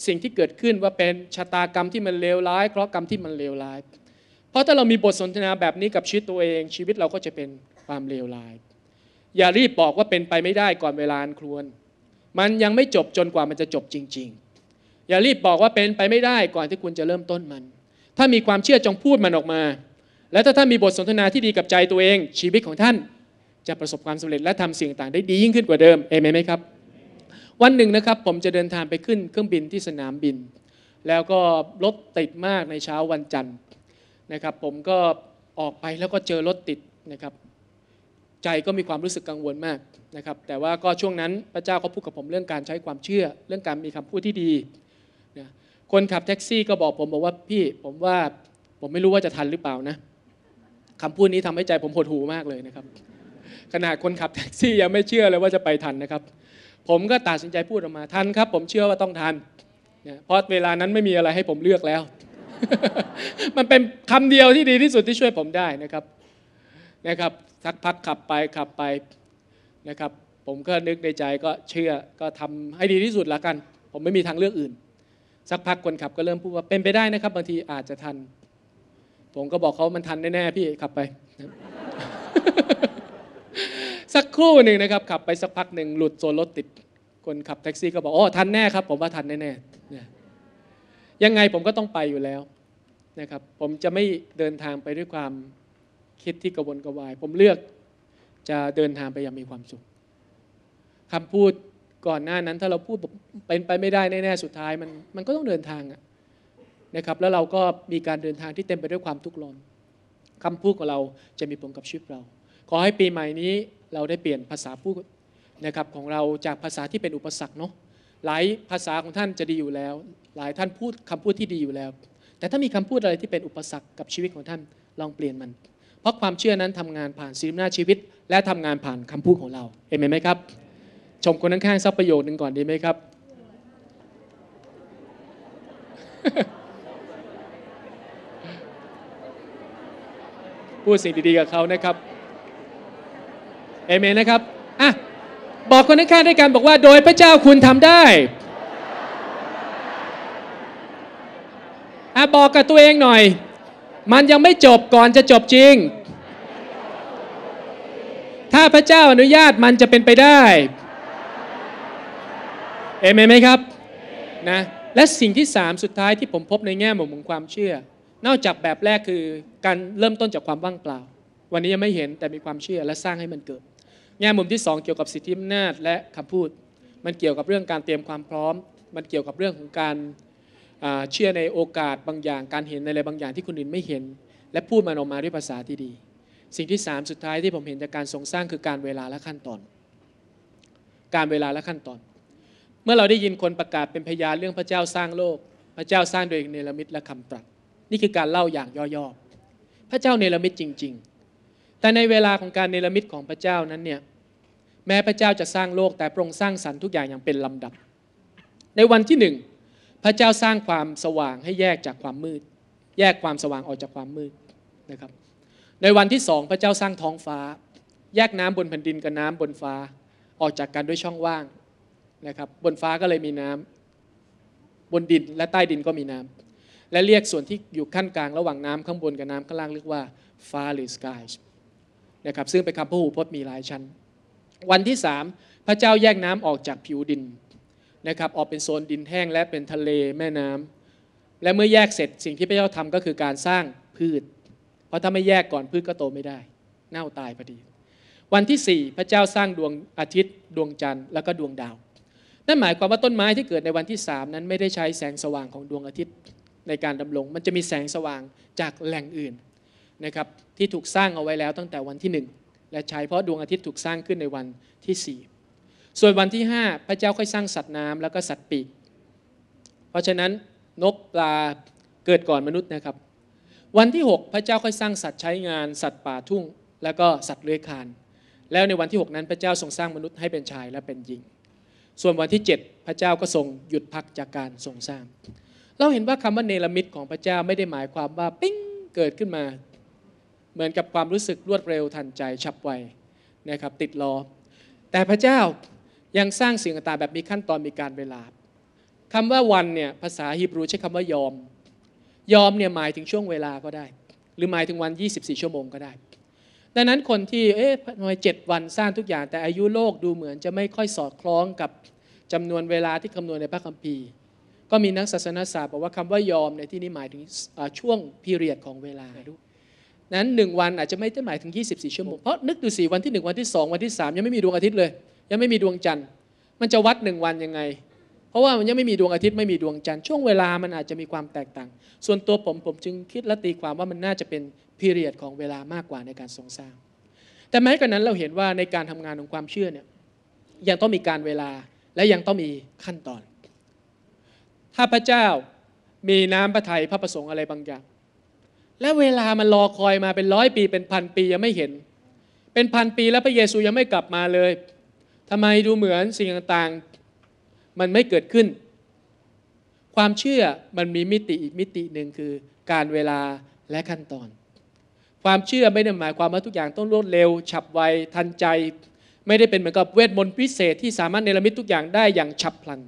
สิ่งที่เกิดขึ้นว่าเป็นชะตากรรมที่มันเลวร้ายเคราะห์กรรมที่มันเลวร้ายราะถ้าเรามีบทสนทนาแบบนี้กับชีวิตตัวเอง ชีวิตเราก็จะเป็นความเลวร้าย อย่ารีบบอกว่าเป็นไปไม่ได้ก่อนเวลาอันควรมันยังไม่จบจนกว่ามันจะจบจริง ๆ อย่ารีบบอกว่าเป็นไปไม่ได้ก่อนที่คุณจะเริ่มต้นมัน ถ้ามีความเชื่อจงพูดมันออกมา และถ้าท่านมีบทสนทนาที่ดีกับใจตัวเอง ชีวิตของท่านจะประสบความสำเร็จและทำสิ่งต่างได้ดียิ่งขึ้นกว่าเดิมเอเมนไหมครับ วันหนึ่งนะครับผมจะเดินทางไปขึ้นเครื่องบินที่สนามบิน แล้วก็รถติดมากในเช้าวันจันทร์นะครับผมก็ออกไปแล้วก็เจอรถติดนะครับใจก็มีความรู้สึกกังวลมากนะครับแต่ว่าก็ช่วงนั้นพระเจ้าก็พูดกับผมเรื่องการใช้ความเชื่อเรื่องการมีคำพูดที่ดีนะคนขับแท็กซี่ก็บอกผมบอกว่าพี่ผมว่าผมไม่รู้ว่าจะทันหรือเปล่านะคำพูดนี้ทำให้ใจผมหดหูมากเลยนะครับขนาดคนขับแท็กซี่ยังไม่เชื่อเลยว่าจะไปทันนะครับ ผมก็ตัดสินใจพูดออกมาทันครับ ผมเชื่อว่าต้องทันนะเพราะเวลานั้นไม่มีอะไรให้ผมเลือกแล้วมันเป็นคำเดียวที่ดีที่สุดที่ช่วยผมได้นะครับนะครับ สักพักขับไปขับไปนะครับ ผมก็นึกในใจก็เชื่อก็ทำให้ดีที่สุดละกัน ผมไม่มีทางเลือกอื่น สักพักคนขับก็เริ่มพูดว่าเป็นไปได้นะครับบางทีอาจจะทัน ผมก็บอกเขามันทันแน่ๆพี่ ขับไป สักครู่หนึ่งนะครับขับไปสักพักหนึ่งหลุดโซนรถติด คนขับแท็กซี่ ก็บอกโอ้ทันแน่ครับผมว่าทันแน่ๆยังไงผมก็ต้องไปอยู่แล้วนะครับ ผมจะไม่เดินทางไปด้วยความคิดที่กระวนกระวาย ผมเลือกจะเดินทางไปอย่างมีความสุขคำพูดก่อนหน้านั้น ถ้าเราพูดเป็นไปไม่ได้แน่ๆสุดท้ายมันมันก็ต้องเดินทางนะครับ แล้วเราก็มีการเดินทางที่เต็มไปด้วยความทุกข์ร้อนคำพูดของเราจะมีผลกับชีวิตเรา ขอให้ปีใหม่นี้เราได้เปลี่ยนภาษาพูดนะครับของเราจากภาษาที่เป็นอุปสรรคเนาะหลายภาษาของท่านจะดีอยู่แล้ว หลายท่านพูดคำพูดที่ดีอยู่แล้ว แต่ถ้ามีคำพูดอะไรที่เป็นอุปสรรคกับชีวิตของท่าน ลองเปลี่ยนมัน เพราะความเชื่อนั้นทำงานผ่านศีลหน้าชีวิต และทำงานผ่านคำพูดของเรา เอเมนไหมครับ ชมคนข้างๆสักประโยคหนึ่งก่อนดีไหมครับ พูดสิ่งดีๆ กับเขานะครับ เอเมนนะครับ อ่ะบอกคนข้างๆด้วยกันบอกว่าโดยพระเจ้าคุณทำได้อะบอกกับตัวเองหน่อย มันยังไม่จบก่อนจะจบจริง ถ้าพระเจ้าอนุญาตมันจะเป็นไปได้ เอเมนไหมครับ นะ และสิ่งที่สามสุดท้ายที่ผมพบในแง่มุมของความเชื่อ นอกจากแบบแรกคือการเริ่มต้นจากความว่างเปล่า วันนี้ยังไม่เห็นแต่มีความเชื่อและสร้างให้มันเกิดแง่มุมที่ 2 เกี่ยวกับสิทธิอำนาจและคำพูด มันเกี่ยวกับเรื่องการเตรียมความพร้อม มันเกี่ยวกับเรื่องของการเชื่อในโอกาสบางอย่างการเห็นในอะไรบางอย่างที่คนอื่นไม่เห็น และพูดมันออกมาด้วยภาษาที่ดี สิ่งที่ 3 สุดท้ายที่ผมเห็นจากการทรงสร้างคือการเวลาและขั้นตอน การเวลาและขั้นตอน เมื่อเราได้ยินคนประกาศเป็นพยานเรื่องพระเจ้าสร้างโลก พระเจ้าสร้างโดยเนรมิตและคำตรัสนี่คือการเล่าอย่างย่อๆพระเจ้าเนรมิตจริง ๆแต่ในเวลาของการเนรมิตของพระเจ้านั้นเนี่ยแม้พระเจ้าจะสร้างโลกแต่พระองค์สร้างสรรค์ทุกอย่างอย่างเป็นลำดับ ในวันที่หนึ่งพระเจ้าสร้างความสว่างให้แยกจากความมืด แยกความสว่างออกจากความมืดนะครับในวันที่สองพระเจ้าสร้างท้องฟ้า แยกน้ำบนแผ่นดินกับน้ำบนฟ้าออกจากกันด้วยช่องว่างนะครับบนฟ้าก็เลยมีน้ำบนดินและใต้ดินก็มีน้ำ และเรียกส่วนที่อยู่ขั้นกลางระหว่างน้ำข้างบนกับน้ำข้างล่างเรียกว่าฟ้าหรือสกายนะครับซึ่งเป็นคำพหูพจน์มีหลายชั้น วันที่ 3พระเจ้าแยกน้ำออกจากผิวดินนะครับออกเป็นโซนดินแห้งและเป็นทะเลแม่น้ำ และเมื่อแยกเสร็จ สิ่งที่พระเจ้าทำก็คือการสร้างพืช เพราะถ้าไม่แยกก่อนพืชก็โตไม่ได้ เน่าตายพอดี วันที่ 4 พระเจ้าสร้างดวงอาทิตย์ ดวงจันทร์แล้วก็ดวงดาวนั่นหมายความว่าต้นไม้ที่เกิดในวันที่3นั้นไม่ได้ใช้แสงสว่างของดวงอาทิตย์ในการดำรงมันจะมีแสงสว่างจากแหล่งอื่นนะครับที่ถูกสร้างเอาไว้แล้วตั้งแต่วันที่ 1 และใช้เพราะดวงอาทิตย์ถูกสร้างขึ้นในวันที่4ส่วนวันที่5พระเจ้าค่อยสร้างสัตว์น้ำแล้วก็สัตว์ปีกเพราะฉะนั้นนกปลาเกิดก่อนมนุษย์นะครับ วันที่ 6 พระเจ้าค่อยสร้างสัตว์ใช้งานสัตว์ป่าทุ่งแล้วก็สัตว์เลื้อยคลาน แล้วในวันที่ 6 นั้นพระเจ้าทรงสร้างมนุษย์ให้เป็นชายและเป็นหญิง ส่วนวันที่ 7 พระเจ้าก็ทรงหยุดพักจากการทรงสร้าง เราเห็นว่าคำว่าเนรมิตของพระเจ้าไม่ได้หมายความว่าปิ้งเกิดขึ้นมาเหมือนกับความรู้สึกรวดเร็วทันใจฉับไวนะครับติดล้อแต่พระเจ้ายังสร้างสิ่งต่างแบบมีขั้นตอนมีการเวลาคำว่าวันเนี่ยภาษาฮีบรูใช้คำว่ายอม ยอมเนี่ยหมายถึงช่วงเวลาก็ได้ หรือหมายถึงวัน 24 ชั่วโมงก็ได้ดังนั้นคนที่เอ๊ะหน่วยเจ็ดวันสร้างทุกอย่าง แต่อายุโลกดูเหมือนจะไม่ค่อยสอดคล้องกับจำนวนเวลาที่คำนวณในพระคัมภีร์ ก็มีนักศาสนาศาสตร์บอกว่าคำว่ายอมในที่นี้หมายถึงช่วงพีเรียดของเวลานั้นหนึ่งวันอาจจะไม่ได้หมายถึง24ชั่วโมง เพราะนึกดูสิวันที่1วันที่ 2 วันที่ 3 ยังไม่มีดวงอาทิตย์เลย ยังไม่มีดวงจันทร์ มันจะวัดหนึ่งวันยังไง เพราะว่ามันยังไม่มีดวงอาทิตย์ไม่มีดวงจันทร์ช่วงเวลามันอาจจะมีความแตกต่าง ส่วนตัวผมผมจึงคิดและตีความว่ามันน่าจะเป็นพีเรียดของเวลามากกว่าในการทรงสร้าง แต่แม้กระนั้นเราเห็นว่าในการทำงานของความเชื่อเนี่ยยังต้องมีการเวลาและยังต้องมีขั้นตอน ถ้าพระเจ้ามีน้ำพระทัยพระประสงค์อะไรบางอย่างและเวลามันรอคอยมาเป็นร้อยปี เป็นพันปียังไม่เห็น เป็นพันปีแล้วพระเยซูยังไม่กลับมาเลย ทำไมดูเหมือนสิ่งต่างๆมันไม่เกิดขึ้น ความเชื่อมันมีมิติอีกมิติหนึ่งคือการเวลาและขั้นตอน ความเชื่อไม่ได้หมายความว่าทุกอย่างต้องรวดเร็ว ฉับไว ทันใจ ไม่ได้เป็นเหมือนกับเวทมนต์พิเศษที่สามารถเนรมิตทุกอย่างได้อย่างฉับพลัน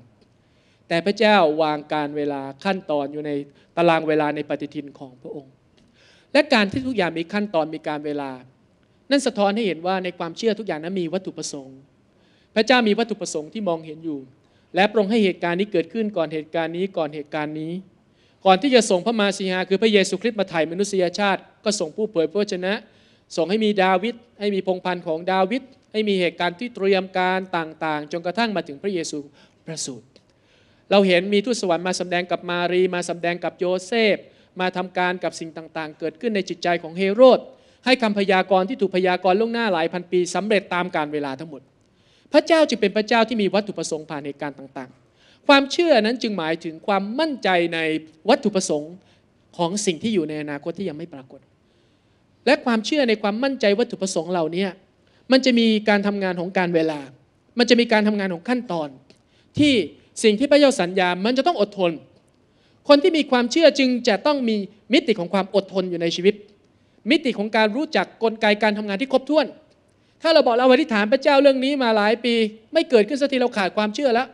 แต่พระเจ้าวางการเวลาขั้นตอนอยู่ในตารางเวลาในปฏิทินของพระองค์และการที่ทุกอย่างมีขั้นตอนมีการเวลา นั่นสะท้อนให้เห็นว่าในความเชื่อทุกอย่างนั้นมีวัตถุประสงค์ พระเจ้ามีวัตถุประสงค์ที่มองเห็นอยู่ และปรองให้เหตุการณ์นี้เกิดขึ้นก่อนเหตุการณ์นี้ก่อนเหตุการณ์นี้ ก่อนที่จะส่งพระมาสีหาคือพระเยซูคริสต์มาไถ่มนุษยชาติ ก็ส่งผู้เผยพระชนะส่งให้มีดาวิดให้มีพงพันธ์ของดาวิดให้มีเหตุการณ์ที่เตรียมการต่างๆจนกระทั่งมาถึงพระเยซูประสูติเราเห็นมีทูตสวรรค์มาสำแดงกับมารีมาสำแดงกับโยเซฟมาทำการกับสิ่งต่างๆ เกิดขึ้นในจิตใจของเฮโรดให้คำพยากรณ์ที่ถูกพยากรณ์ล่วงหน้าหลายพันปีสำเร็จตามการเวลาทั้งหมด พระเจ้าจึงเป็นพระเจ้าที่มีวัตถุประสงค์ผ่านเหตุการณ์ต่างๆ ความเชื่อนั้นจึงหมายถึงความมั่นใจในวัตถุประสงค์ของสิ่งที่อยู่ในอนาคตที่ยังไม่ปรากฏ และความเชื่อในความมั่นใจวัตถุประสงค์เหล่านี้มันจะมีการทำงานของการเวลา มันจะมีการทำงานของขั้นตอน ที่สิ่งที่พระเจ้าสัญญา มันจะต้องอดทนคนที่มีความเชื่อจึงจะต้องมีมิติของความอดทนอยู่ในชีวิต มิติของการรู้จักกลไกการทำงานที่ครบถ้วน ถ้าเราบอกเราอธิษฐานพระเจ้าเรื่องนี้มาหลายปี ไม่เกิดขึ้นสักทีเราขาดความเชื่อแล้ว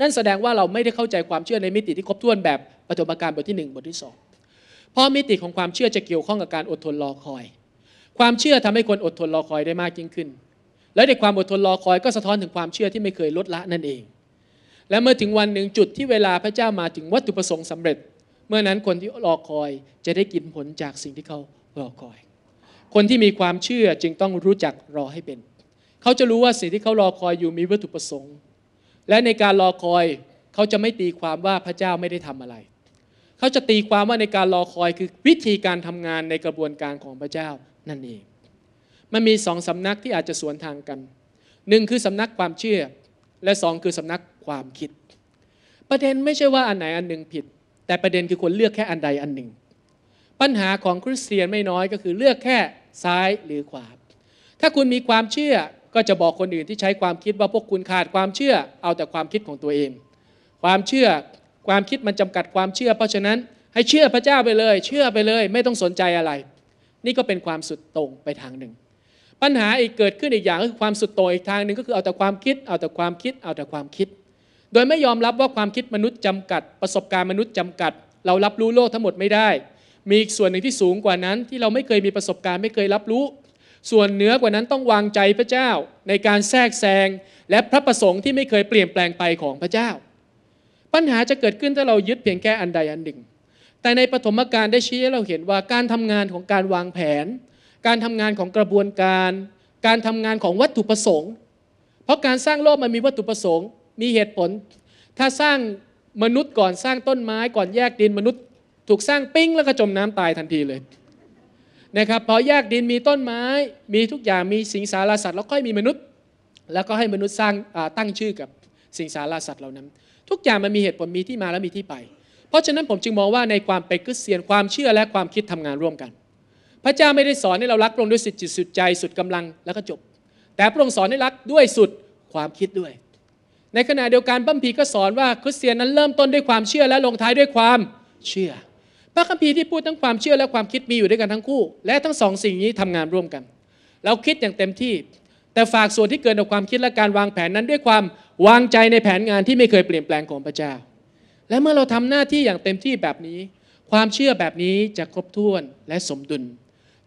นั่นแสดงว่าเราไม่ได้เข้าใจความเชื่อในมิติที่ครบถ้วนแบบปฐมกาลบทที่ 1 บทที่2เพราะมิติของความเชื่อจะเกี่ยวข้องกับการอดทนรอคอย ความเชื่อทำให้คนอดทนรอคอยได้มากยิ่งขึ้น และในความอดทนรอคอยก็สะท้อนถึงความเชื่อที่ไม่เคยลดละนั่นเองและเมื่อถึงวันหนึ่งจุดที่เวลาพระเจ้ามาถึงวัตถุประสงค์สำเร็จ เมื่อนั้นคนที่รอคอยจะได้กินผลจากสิ่งที่เขารอคอย คนที่มีความเชื่อจึงต้องรู้จักรอให้เป็น เขาจะรู้ว่าสิ่งที่เขารอคอยอยู่มีวัตถุประสงค์ และในการรอคอย เขาจะไม่ตีความว่าพระเจ้าไม่ได้ทำอะไร เขาจะตีความว่าในการรอคอยคือวิธีการทำงานในกระบวนการของพระเจ้านั่นเองมันมีสองสำนักที่อาจจะสวนทางกันหนึ่งคือสำนักความเชื่อ และสองคือสำนักความคิด ประเด็นไม่ใช่ว่าอันไหนอันหนึ่งผิด แต่ประเด็นคือคนเลือกแค่อันใดอันหนึ่ง ปัญหาของคริสเตียนไม่น้อยก็คือเลือกแค่ซ้ายหรือขวา ถ้าคุณมีความเชื่อก็จะบอกคนอื่นที่ใช้ความคิดว่าพวกคุณขาดความเชื่อ เอาแต่ความคิดของตัวเอง ความเชื่อความคิดมันจำกัดความเชื่อ เพราะฉะนั้นให้เชื่อพระเจ้าไปเลย เชื่อไปเลยไม่ต้องสนใจอะไร นี่ก็เป็นความสุดตรงไปทางหนึ่ง ปัญหาอีกเกิดขึ้นอีกอย่างก็คือความสุดโต่งอีกทางหนึ่งก็คือเอาแต่ความคิด เอาแต่ความคิด เอาแต่ความคิดโดยไม่ยอมรับว่าความคิดมนุษย์จำกัดประสบการณ์มนุษย์ จำกัด เรารับรู้โลกทั้งหมดไม่ได้ มีอีกส่วนหนึ่งที่สูงกว่านั้น ที่เราไม่เคยมีประสบการณ์ไม่เคยรับรู้ ส่วนเหนือกว่านั้นต้องวางใจพระเจ้า ในการแทรกแซง และพระประสงค์ที่ไม่เคยเปลี่ยนแปลงไปของพระเจ้า ปัญหาจะเกิดขึ้นถ้าเรายึดเพียงแค่อันใดอันหนึ่ง แต่ในปฐมกาลได้ชี้ให้เราเห็นว่า การทำงานของการวางแผน การทำงานของกระบวนการ การทำงานของวัตถุประสงค์ เพราะการสร้างโลกมันมีวัตถุประสงค์มีเหตุผล ถ้าสร้างมนุษย์ก่อนสร้างต้นไม้ ก่อนแยกดินมนุษย์ ถูกสร้างปิ้ง แล้วก็จมน้ำตายทันทีเลยนะครับพอแยกดินมีต้นไม้ มีทุกอย่างมีสิงสารสัตว์แล้วค่อยมีมนุษย์ แล้วก็ให้มนุษย์สร้างตั้งชื่อกับสิงสารสัตว์เหล่านั้น ทุกอย่างมันมีเหตุผลมีที่มาและมีที่ไป เพราะฉะนั้นผมจึงมองว่าในความเป็นศรสเตียนความเชื่อและความคิดทำงานร่วมกัน พระเจ้าไม่ได้สอนให้เรารักพระองค์ด้วยสุดจิตสุดใจ สุดกำลังแล้วก็จบ แต่พระองค์สอนให้รักด้วยสุดความคิดด้วยในขณะเดียวกันพระคัมภีร์ก็สอนว่าคริสเตียนนั้นเริ่มต้นด้วยความเชื่อและลงท้ายด้วยความเชื่อพระคัมภีร์ที่พูดทั้งความเชื่อและความคิดมีอยู่ด้วยกันทั้งคู่ และทั้งสองสิ่งนี้ทำงานร่วมกัน เราคิดอย่างเต็มที่ แต่ฝากส่วนที่เกินจากความคิดและการวางแผนนั้นด้วยความวางใจในแผนงานที่ไม่เคยเปลี่ยนแปลงของพระเจ้า และเมื่อเราทำหน้าที่อย่างเต็มที่แบบนี้ ความเชื่อแบบนี้จะครบถ้วนและสมดุล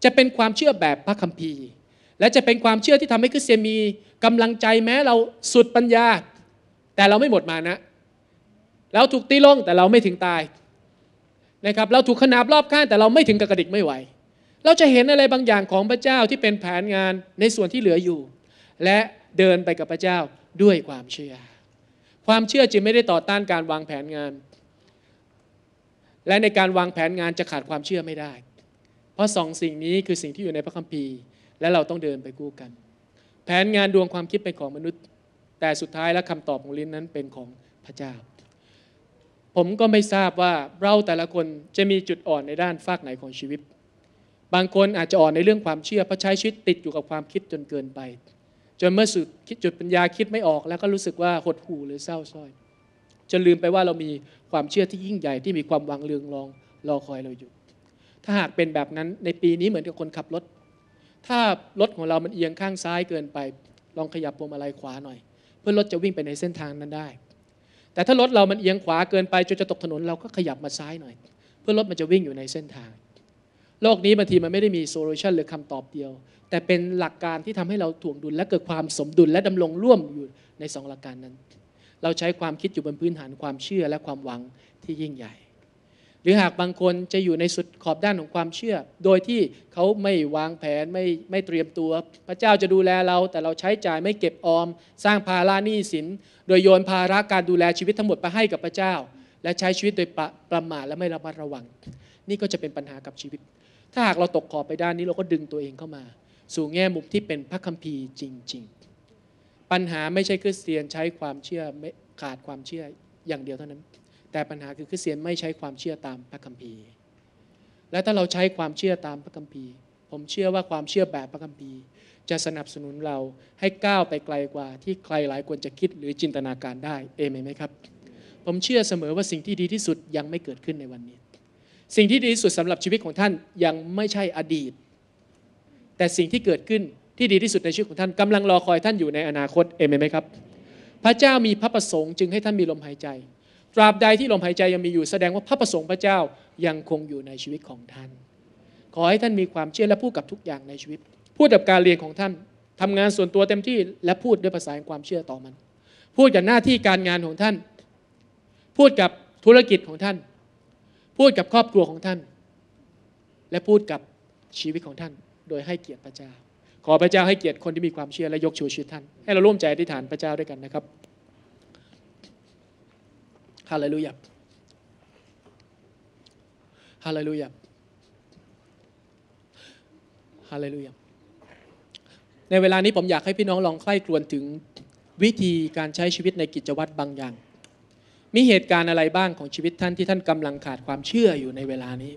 จะเป็นความเชื่อแบบพระคัมภีร์และจะเป็นความเชื่อที่ทำให้คริสเตียนมีกำลังใจแม้เราสุดปัญญาแต่เราไม่หมดมานะเราถูกตีลง แต่เราไม่ถึงตายนะครับเราถูกขนาบรอบข้าง แต่เราไม่ถึงกระกระดิกไม่ไหว เราจะเห็นอะไรบางอย่างของพระเจ้าที่เป็นแผนงานในส่วนที่เหลืออยู่ และเดินไปกับพระเจ้าด้วยความเชื่อ ความเชื่อจึงไม่ได้ต่อต้านการวางแผนงาน และในการวางแผนงานจะขาดความเชื่อไม่ได้ เพราะสองสิ่งนี้คือสิ่งที่อยู่ในพระคัมภีร์ และเราต้องเดินไปกู้กัน แผนงานดวงความคิดเป็นของมนุษย์แต่สุดท้ายแล้วคำตอบของลิ้นนั้นเป็นของพระเจ้า ผมก็ไม่ทราบว่า เราแต่ละคนจะมีจุดอ่อนในด้านฝากไหนของชีวิต บางคนอาจจะอ่อนในเรื่องความเชื่อเพราะใช้ชีวิตติดอยู่กับความคิดจนเกินไป จนเมื่อสุดจุดปัญญาคิดไม่ออกแล้วก็รู้สึกว่าหดหู่หรือเศร้าส้อย จนลืมไปว่าเรามีความเชื่อที่ยิ่งใหญ่ที่มีความวางเรืองรองรอคอยเราอยู่ ถ้าหากเป็นแบบนั้นในปีนี้เหมือนกับคนขับรถ ถ้ารถของเรามันเอียงข้างซ้ายเกินไป ลองขยับพวงมาลัยขวาหน่อยเพื่อรถจะวิ่งไปในเส้นทางนั้นได้ แต่ถ้ารถเรามันเอียงขวาเกินไปจนจะตกถนนเราก็ขยับมาซ้ายหน่อย เพื่อรถมันจะวิ่งอยู่ในเส้นทาง โลกนี้บางทีมันไม่ได้มีโซลูชันหรือคำตอบเดียว แต่เป็นหลักการที่ทำให้เราถ่วงดุลและเกิดความสมดุลและดำรงร่วมอยู่ในสองหลักการนั้น เราใช้ความคิดอยู่บนพื้นฐานความเชื่อและความหวังที่ยิ่งใหญ่หรือหากบางคนจะอยู่ในสุดขอบด้านของความเชื่อ โดยที่เขาไม่วางแผนไม่ไม่เตรียมตัว พระเจ้าจะดูแลเรา แต่เราใช้จ่ายไม่เก็บออม สร้างภาระหนี้สินโดยโยนภาระการดูแลชีวิตทั้งหมดไปให้กับพระเจ้า และใช้ชีวิตโดยประประมาทและไม่ระมัดระวัง นี่ก็จะเป็นปัญหากับชีวิต ถ้าหากเราตกขอบไปด้านนี้เราก็ดึงตัวเองเข้ามา สู่แง่มุมที่เป็นพระคัมภีร์จริง ๆ ปัญหาไม่ใช่คริสเตียนใช้ความเชื่อขาดความเชื่ออย่างเดียวเท่านั้นแต่ปัญหาคือคริสเตียนไม่ใช้ความเชื่อตามพระคัมภีร์ และถ้าเราใช้ความเชื่อตามพระคัมภีร์ ผมเชื่อว่าความเชื่อแบบพระคัมภีร์ จะสนับสนุนเราให้ก้าวไปไกลกว่าที่ใครหลายคนจะคิดหรือจินตนาการได้ เอเมนไหมครับ ผมเชื่อเสมอว่าสิ่งที่ดีที่สุดยังไม่เกิดขึ้นในวันนี้ สิ่งที่ดีที่สุดสำหรับชีวิตของท่านยังไม่ใช่อดีต แต่สิ่งที่เกิดขึ้นที่ดีที่สุดในชีวิตของท่านกำลัลังรอคอย ท่านอยู่ในอนาคต เอเมนไหมครับ พระเจ้ามีพระประสงค์จึงให้ท่านมีลมหายใจตราบใดที่ลมหายใจยังมีอยู่แสดงว่าพระประสงค์พระเจ้ายังคงอยู่ในชีวิตของท่าน ขอให้ท่านมีความเชื่อและพูดกับทุกอย่างในชีวิต พูดกับการเรียนของท่าน ทำงานส่วนตัวเต็มที่และพูดด้วยภาษาแห่งความเชื่อต่อมัน พูดกับหน้าที่การงานของท่าน พูดกับธุรกิจของท่าน พูดกับครอบครัวของท่าน และพูดกับชีวิตของท่านโดยให้เกียรติพระเจ้า ขอพระเจ้าให้เกียรติคนที่มีความเชื่อและยกชูชีวิตท่าน ให้เราร่วมใจอธิษฐานพระเจ้าด้วยกันนะครับฮาเลลูยาฮาเลลูยาฮาเลลูยาในเวลานี้ผมอยากให้พี่น้องลองใคร่ครวญถึงวิธีการใช้ชีวิตในกิจวัตรบางอย่าง มีเหตุการณ์อะไรบ้างของชีวิตท่านที่ท่านกำลังขาดความเชื่ออยู่ในเวลานี้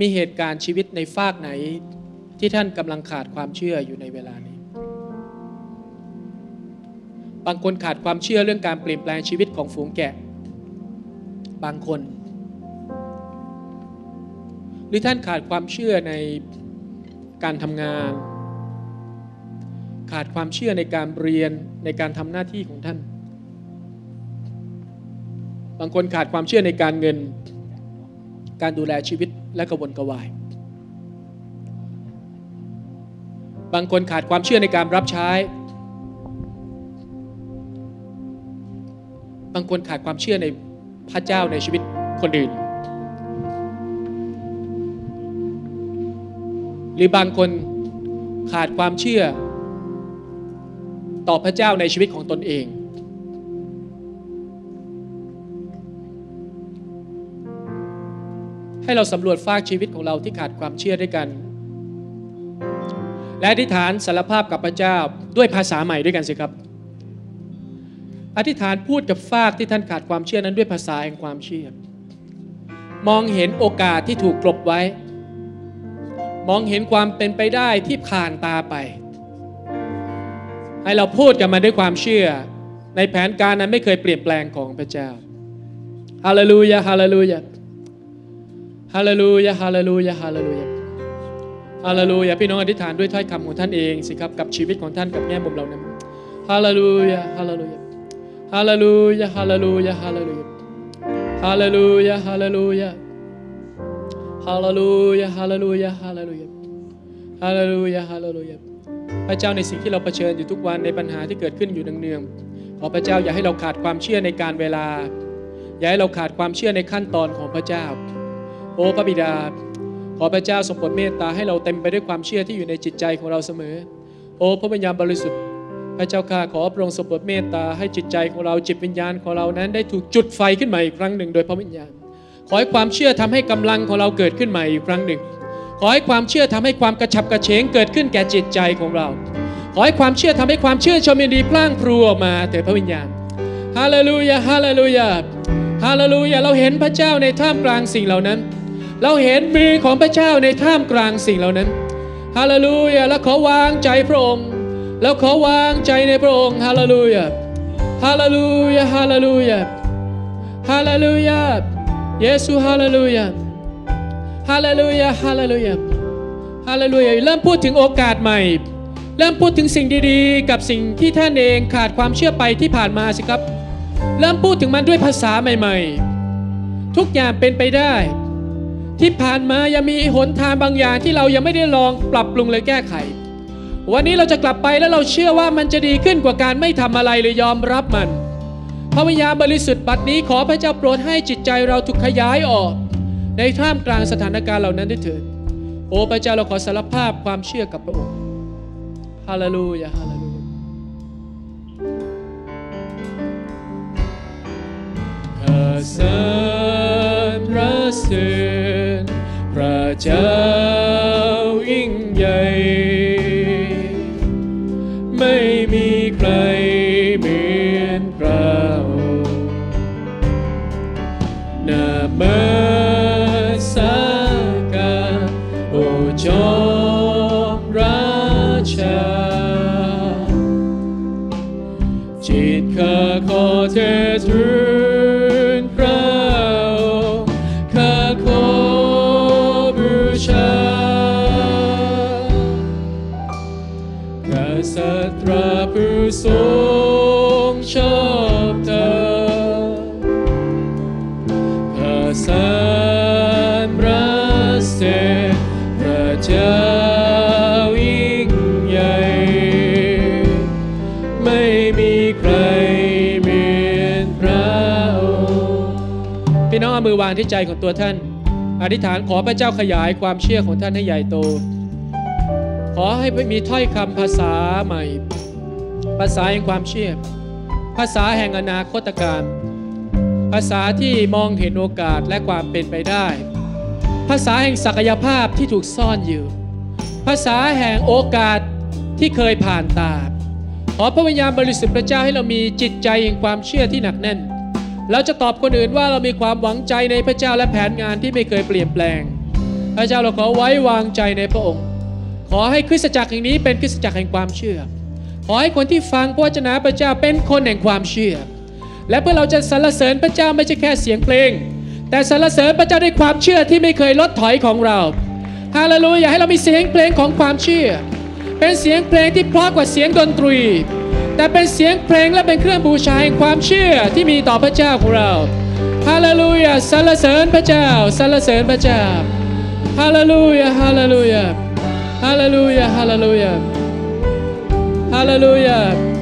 มีเหตุการณ์ชีวิตในฝากไหนที่ท่านกำลังขาดความเชื่ออยู่ในเวลานี้บางคนขาดความเชื่อเรื่องการเปลี่ยนแปลงชีวิตของฝูงแกะ บางคน หรือท่านขาดความเชื่อในการทำงาน ขาดความเชื่อในการเรียนในการทำหน้าที่ของท่าน บางคนขาดความเชื่อในการเงิน การดูแลชีวิตและกระวนกระวาย บางคนขาดความเชื่อในการรับใช้บางคนขาดความเชื่อในพระเจ้าในชีวิตคนอื่น หรือบางคนขาดความเชื่อ ต่อพระเจ้าในชีวิตของตนเอง ให้เราสำรวจฝากชีวิตของเราที่ขาดความเชื่อด้วยกัน และอธิษฐานสารภาพกับพระเจ้าด้วยภาษาใหม่ด้วยกันสิครับอธิษฐานพูดกับฟากที่ท่านขาดความเชื่อนั้นด้วยภาษาแห่งความเชื่อ มองเห็นโอกาสที่ถูกกลบไว้ มองเห็นความเป็นไปได้ที่ผ่านตาไป ให้เราพูดกับมันด้วยความเชื่อ ในแผนการนั้นไม่เคยเปลี่ยนแปลงของพระเจ้า ฮาเลลูยา ฮาเลลูยา ฮาเลลูยา ฮาเลลูยา ฮาเลลูยาฮาเลลูยาพี่น้องอธิษฐานด้วยถ้อยคำของท่านเองสิครับกับชีวิตของท่านกับแง่มุมเรานั้นฮาเลลูยา ฮาเลลูยาฮาเลลูยาฮาเลลูยาฮาเลลูยาฮาเลลูยาฮาเลลูยาฮาเลลูยาฮาเลลูยาฮาเลลูยาฮาเลลูยาฮาเลลูยาพระเจ้าในสิ่งที่เราเผชิญอยู่ทุกวันในปัญหาที่เกิดขึ้นอยู่เนืองๆขอพระเจ้าอย่าให้เราขาดความเชื่อในการเวลาอย่าให้เราขาดความเชื่อในขั้นตอนของพระเจ้า โอ้พระบิดาขอพระเจ้าทรงโปรดเมตตา ให้เราเต็มไปด้วยความเชื่อที่อยู่ในจิตใจของเราเสมอโอ้พระวิญญาณบริสุทธิ์พระเจ้าข้าขอพระองค์ทรงโปรดเมตตาให้จิตใจของเราจิตวิญญาณของเรานั้น ได้ถูกจุดไฟขึ้นใหม่อีกครั้งหนึ่งโดยพระวิญญาณ ขอให้ความเชื่อทำให้กำลังของเราเกิดขึ้นใหม่อีกครั้งหนึ่ง ขอให้ความเชื่อทำให้ความกระฉับกระเฉง เกิดขึ้นแก่จิตใจของเรา ขอให้ความเชื่อทำให้ความเชื่อชมยินดีพล่างพรูออกมาเถิดพระวิญญาณฮาเลลูยาฮาเลลูยาฮาเลลูยาเราเห็นพระเจ้าในท่ามกลางสิ่งเหล่านั้น เราเห็นมือของพระเจ้าในท่ามกลางสิ่งเหล่านั้นฮาเลลูยาและขอวางใจพระองค์แล้วขอวางใจในพระองค์ฮาเลลูยาฮาเลลูยาฮาเลลูยาฮาเลลูยาเยซูฮาเลลูยาฮาเลลูยาฮาเลลูยาฮาเลลูยาเริ่มพูดถึงโอกาสใหม่ เริ่มพูดถึงสิ่งดีๆ กับสิ่งที่ท่านเองขาดความเชื่อไปที่ผ่านมาสิครับเริ่มพูดถึงมันด้วยภาษาใหม่ ๆ ทุกอย่างเป็นไปได้ ที่ผ่านมายังมีหนทางบางอย่างที่เรายังไม่ได้ลองปรับปรุงเลยแก้ไขวันนี้เราจะกลับไปแล้วเราเชื่อว่ามันจะดีขึ้นกว่าการไม่ทำอะไรหรือยอมรับมัน พระวิญญาณบริสุทธิ์บัดนี้ขอพระเจ้าโปรดให้จิตใจเราถูกขยายออก ในท่ามกลางสถานการณ์เหล่านั้นด้วยเถิด โอ้พระเจ้าเราขอสารภาพความเชื่อกับพระองค์ ฮาเลลูยาฮาเลลูยาข้าสรรพระสิรพระเจ้ายิ่งใหญ่ đời ือวางที่ใจของตัวท่านอธิษฐานขอพระเจ้าขยายความเชื่อของท่านให้ใหญ่โต ขอให้มีถ้อยคำภาษาใหม่ ภาษาแห่งความเชื่อภาษาแห่งอนาคตการภาษาที่มองเห็นโอกาสและความเป็นไปได้ ภาษาแห่งศักยภาพที่ถูกซ่อนอยู่ ภาษาแห่งโอกาสที่เคยผ่านตาขอพระวิญญาณบริสุทธิ์พระเจ้าให้เรามีจิตใจแห่งความเชื่อที่หนักแน่นแล้วจะตอบคนอื่นว่าเรามีความหวังใจในพระเจ้าและแผนงานที่ไม่เคยเปลี่ยนแปลง พระเจ้าเราขอไว้วางใจในพระองค์ ขอให้คริสตจักรแห่งนี้เป็นคริสตจักรแห่งความเชื่อ ขอให้คนที่ฟังพระวจนะพระเจ้าเป็นคนแห่งความเชื่อ และเพื่อเราจะสรรเสริญพระเจ้าไม่ใช่แค่เสียงเพลง แต่สรรเสริญพระเจ้าด้วยความเชื่อที่ไม่เคยลดถอยของเรา ฮาเลลูยาให้เรามีเสียงเพลงของความเชื่อ เป็นเสียงเพลงที่เพราะกว่าเสียงดนตรีแต่เป็นเสียงเพลงและเป็นเครื่องบูชาแห่งความเชื่อที่มีต่อพระเจ้าของเราฮาเลลูยาสรรเสริญพระเจ้า สรรเสริญพระเจ้าฮาเลลูยาฮาเลลูยาฮาเลลูยาฮาเลลูยาฮาเลลูยา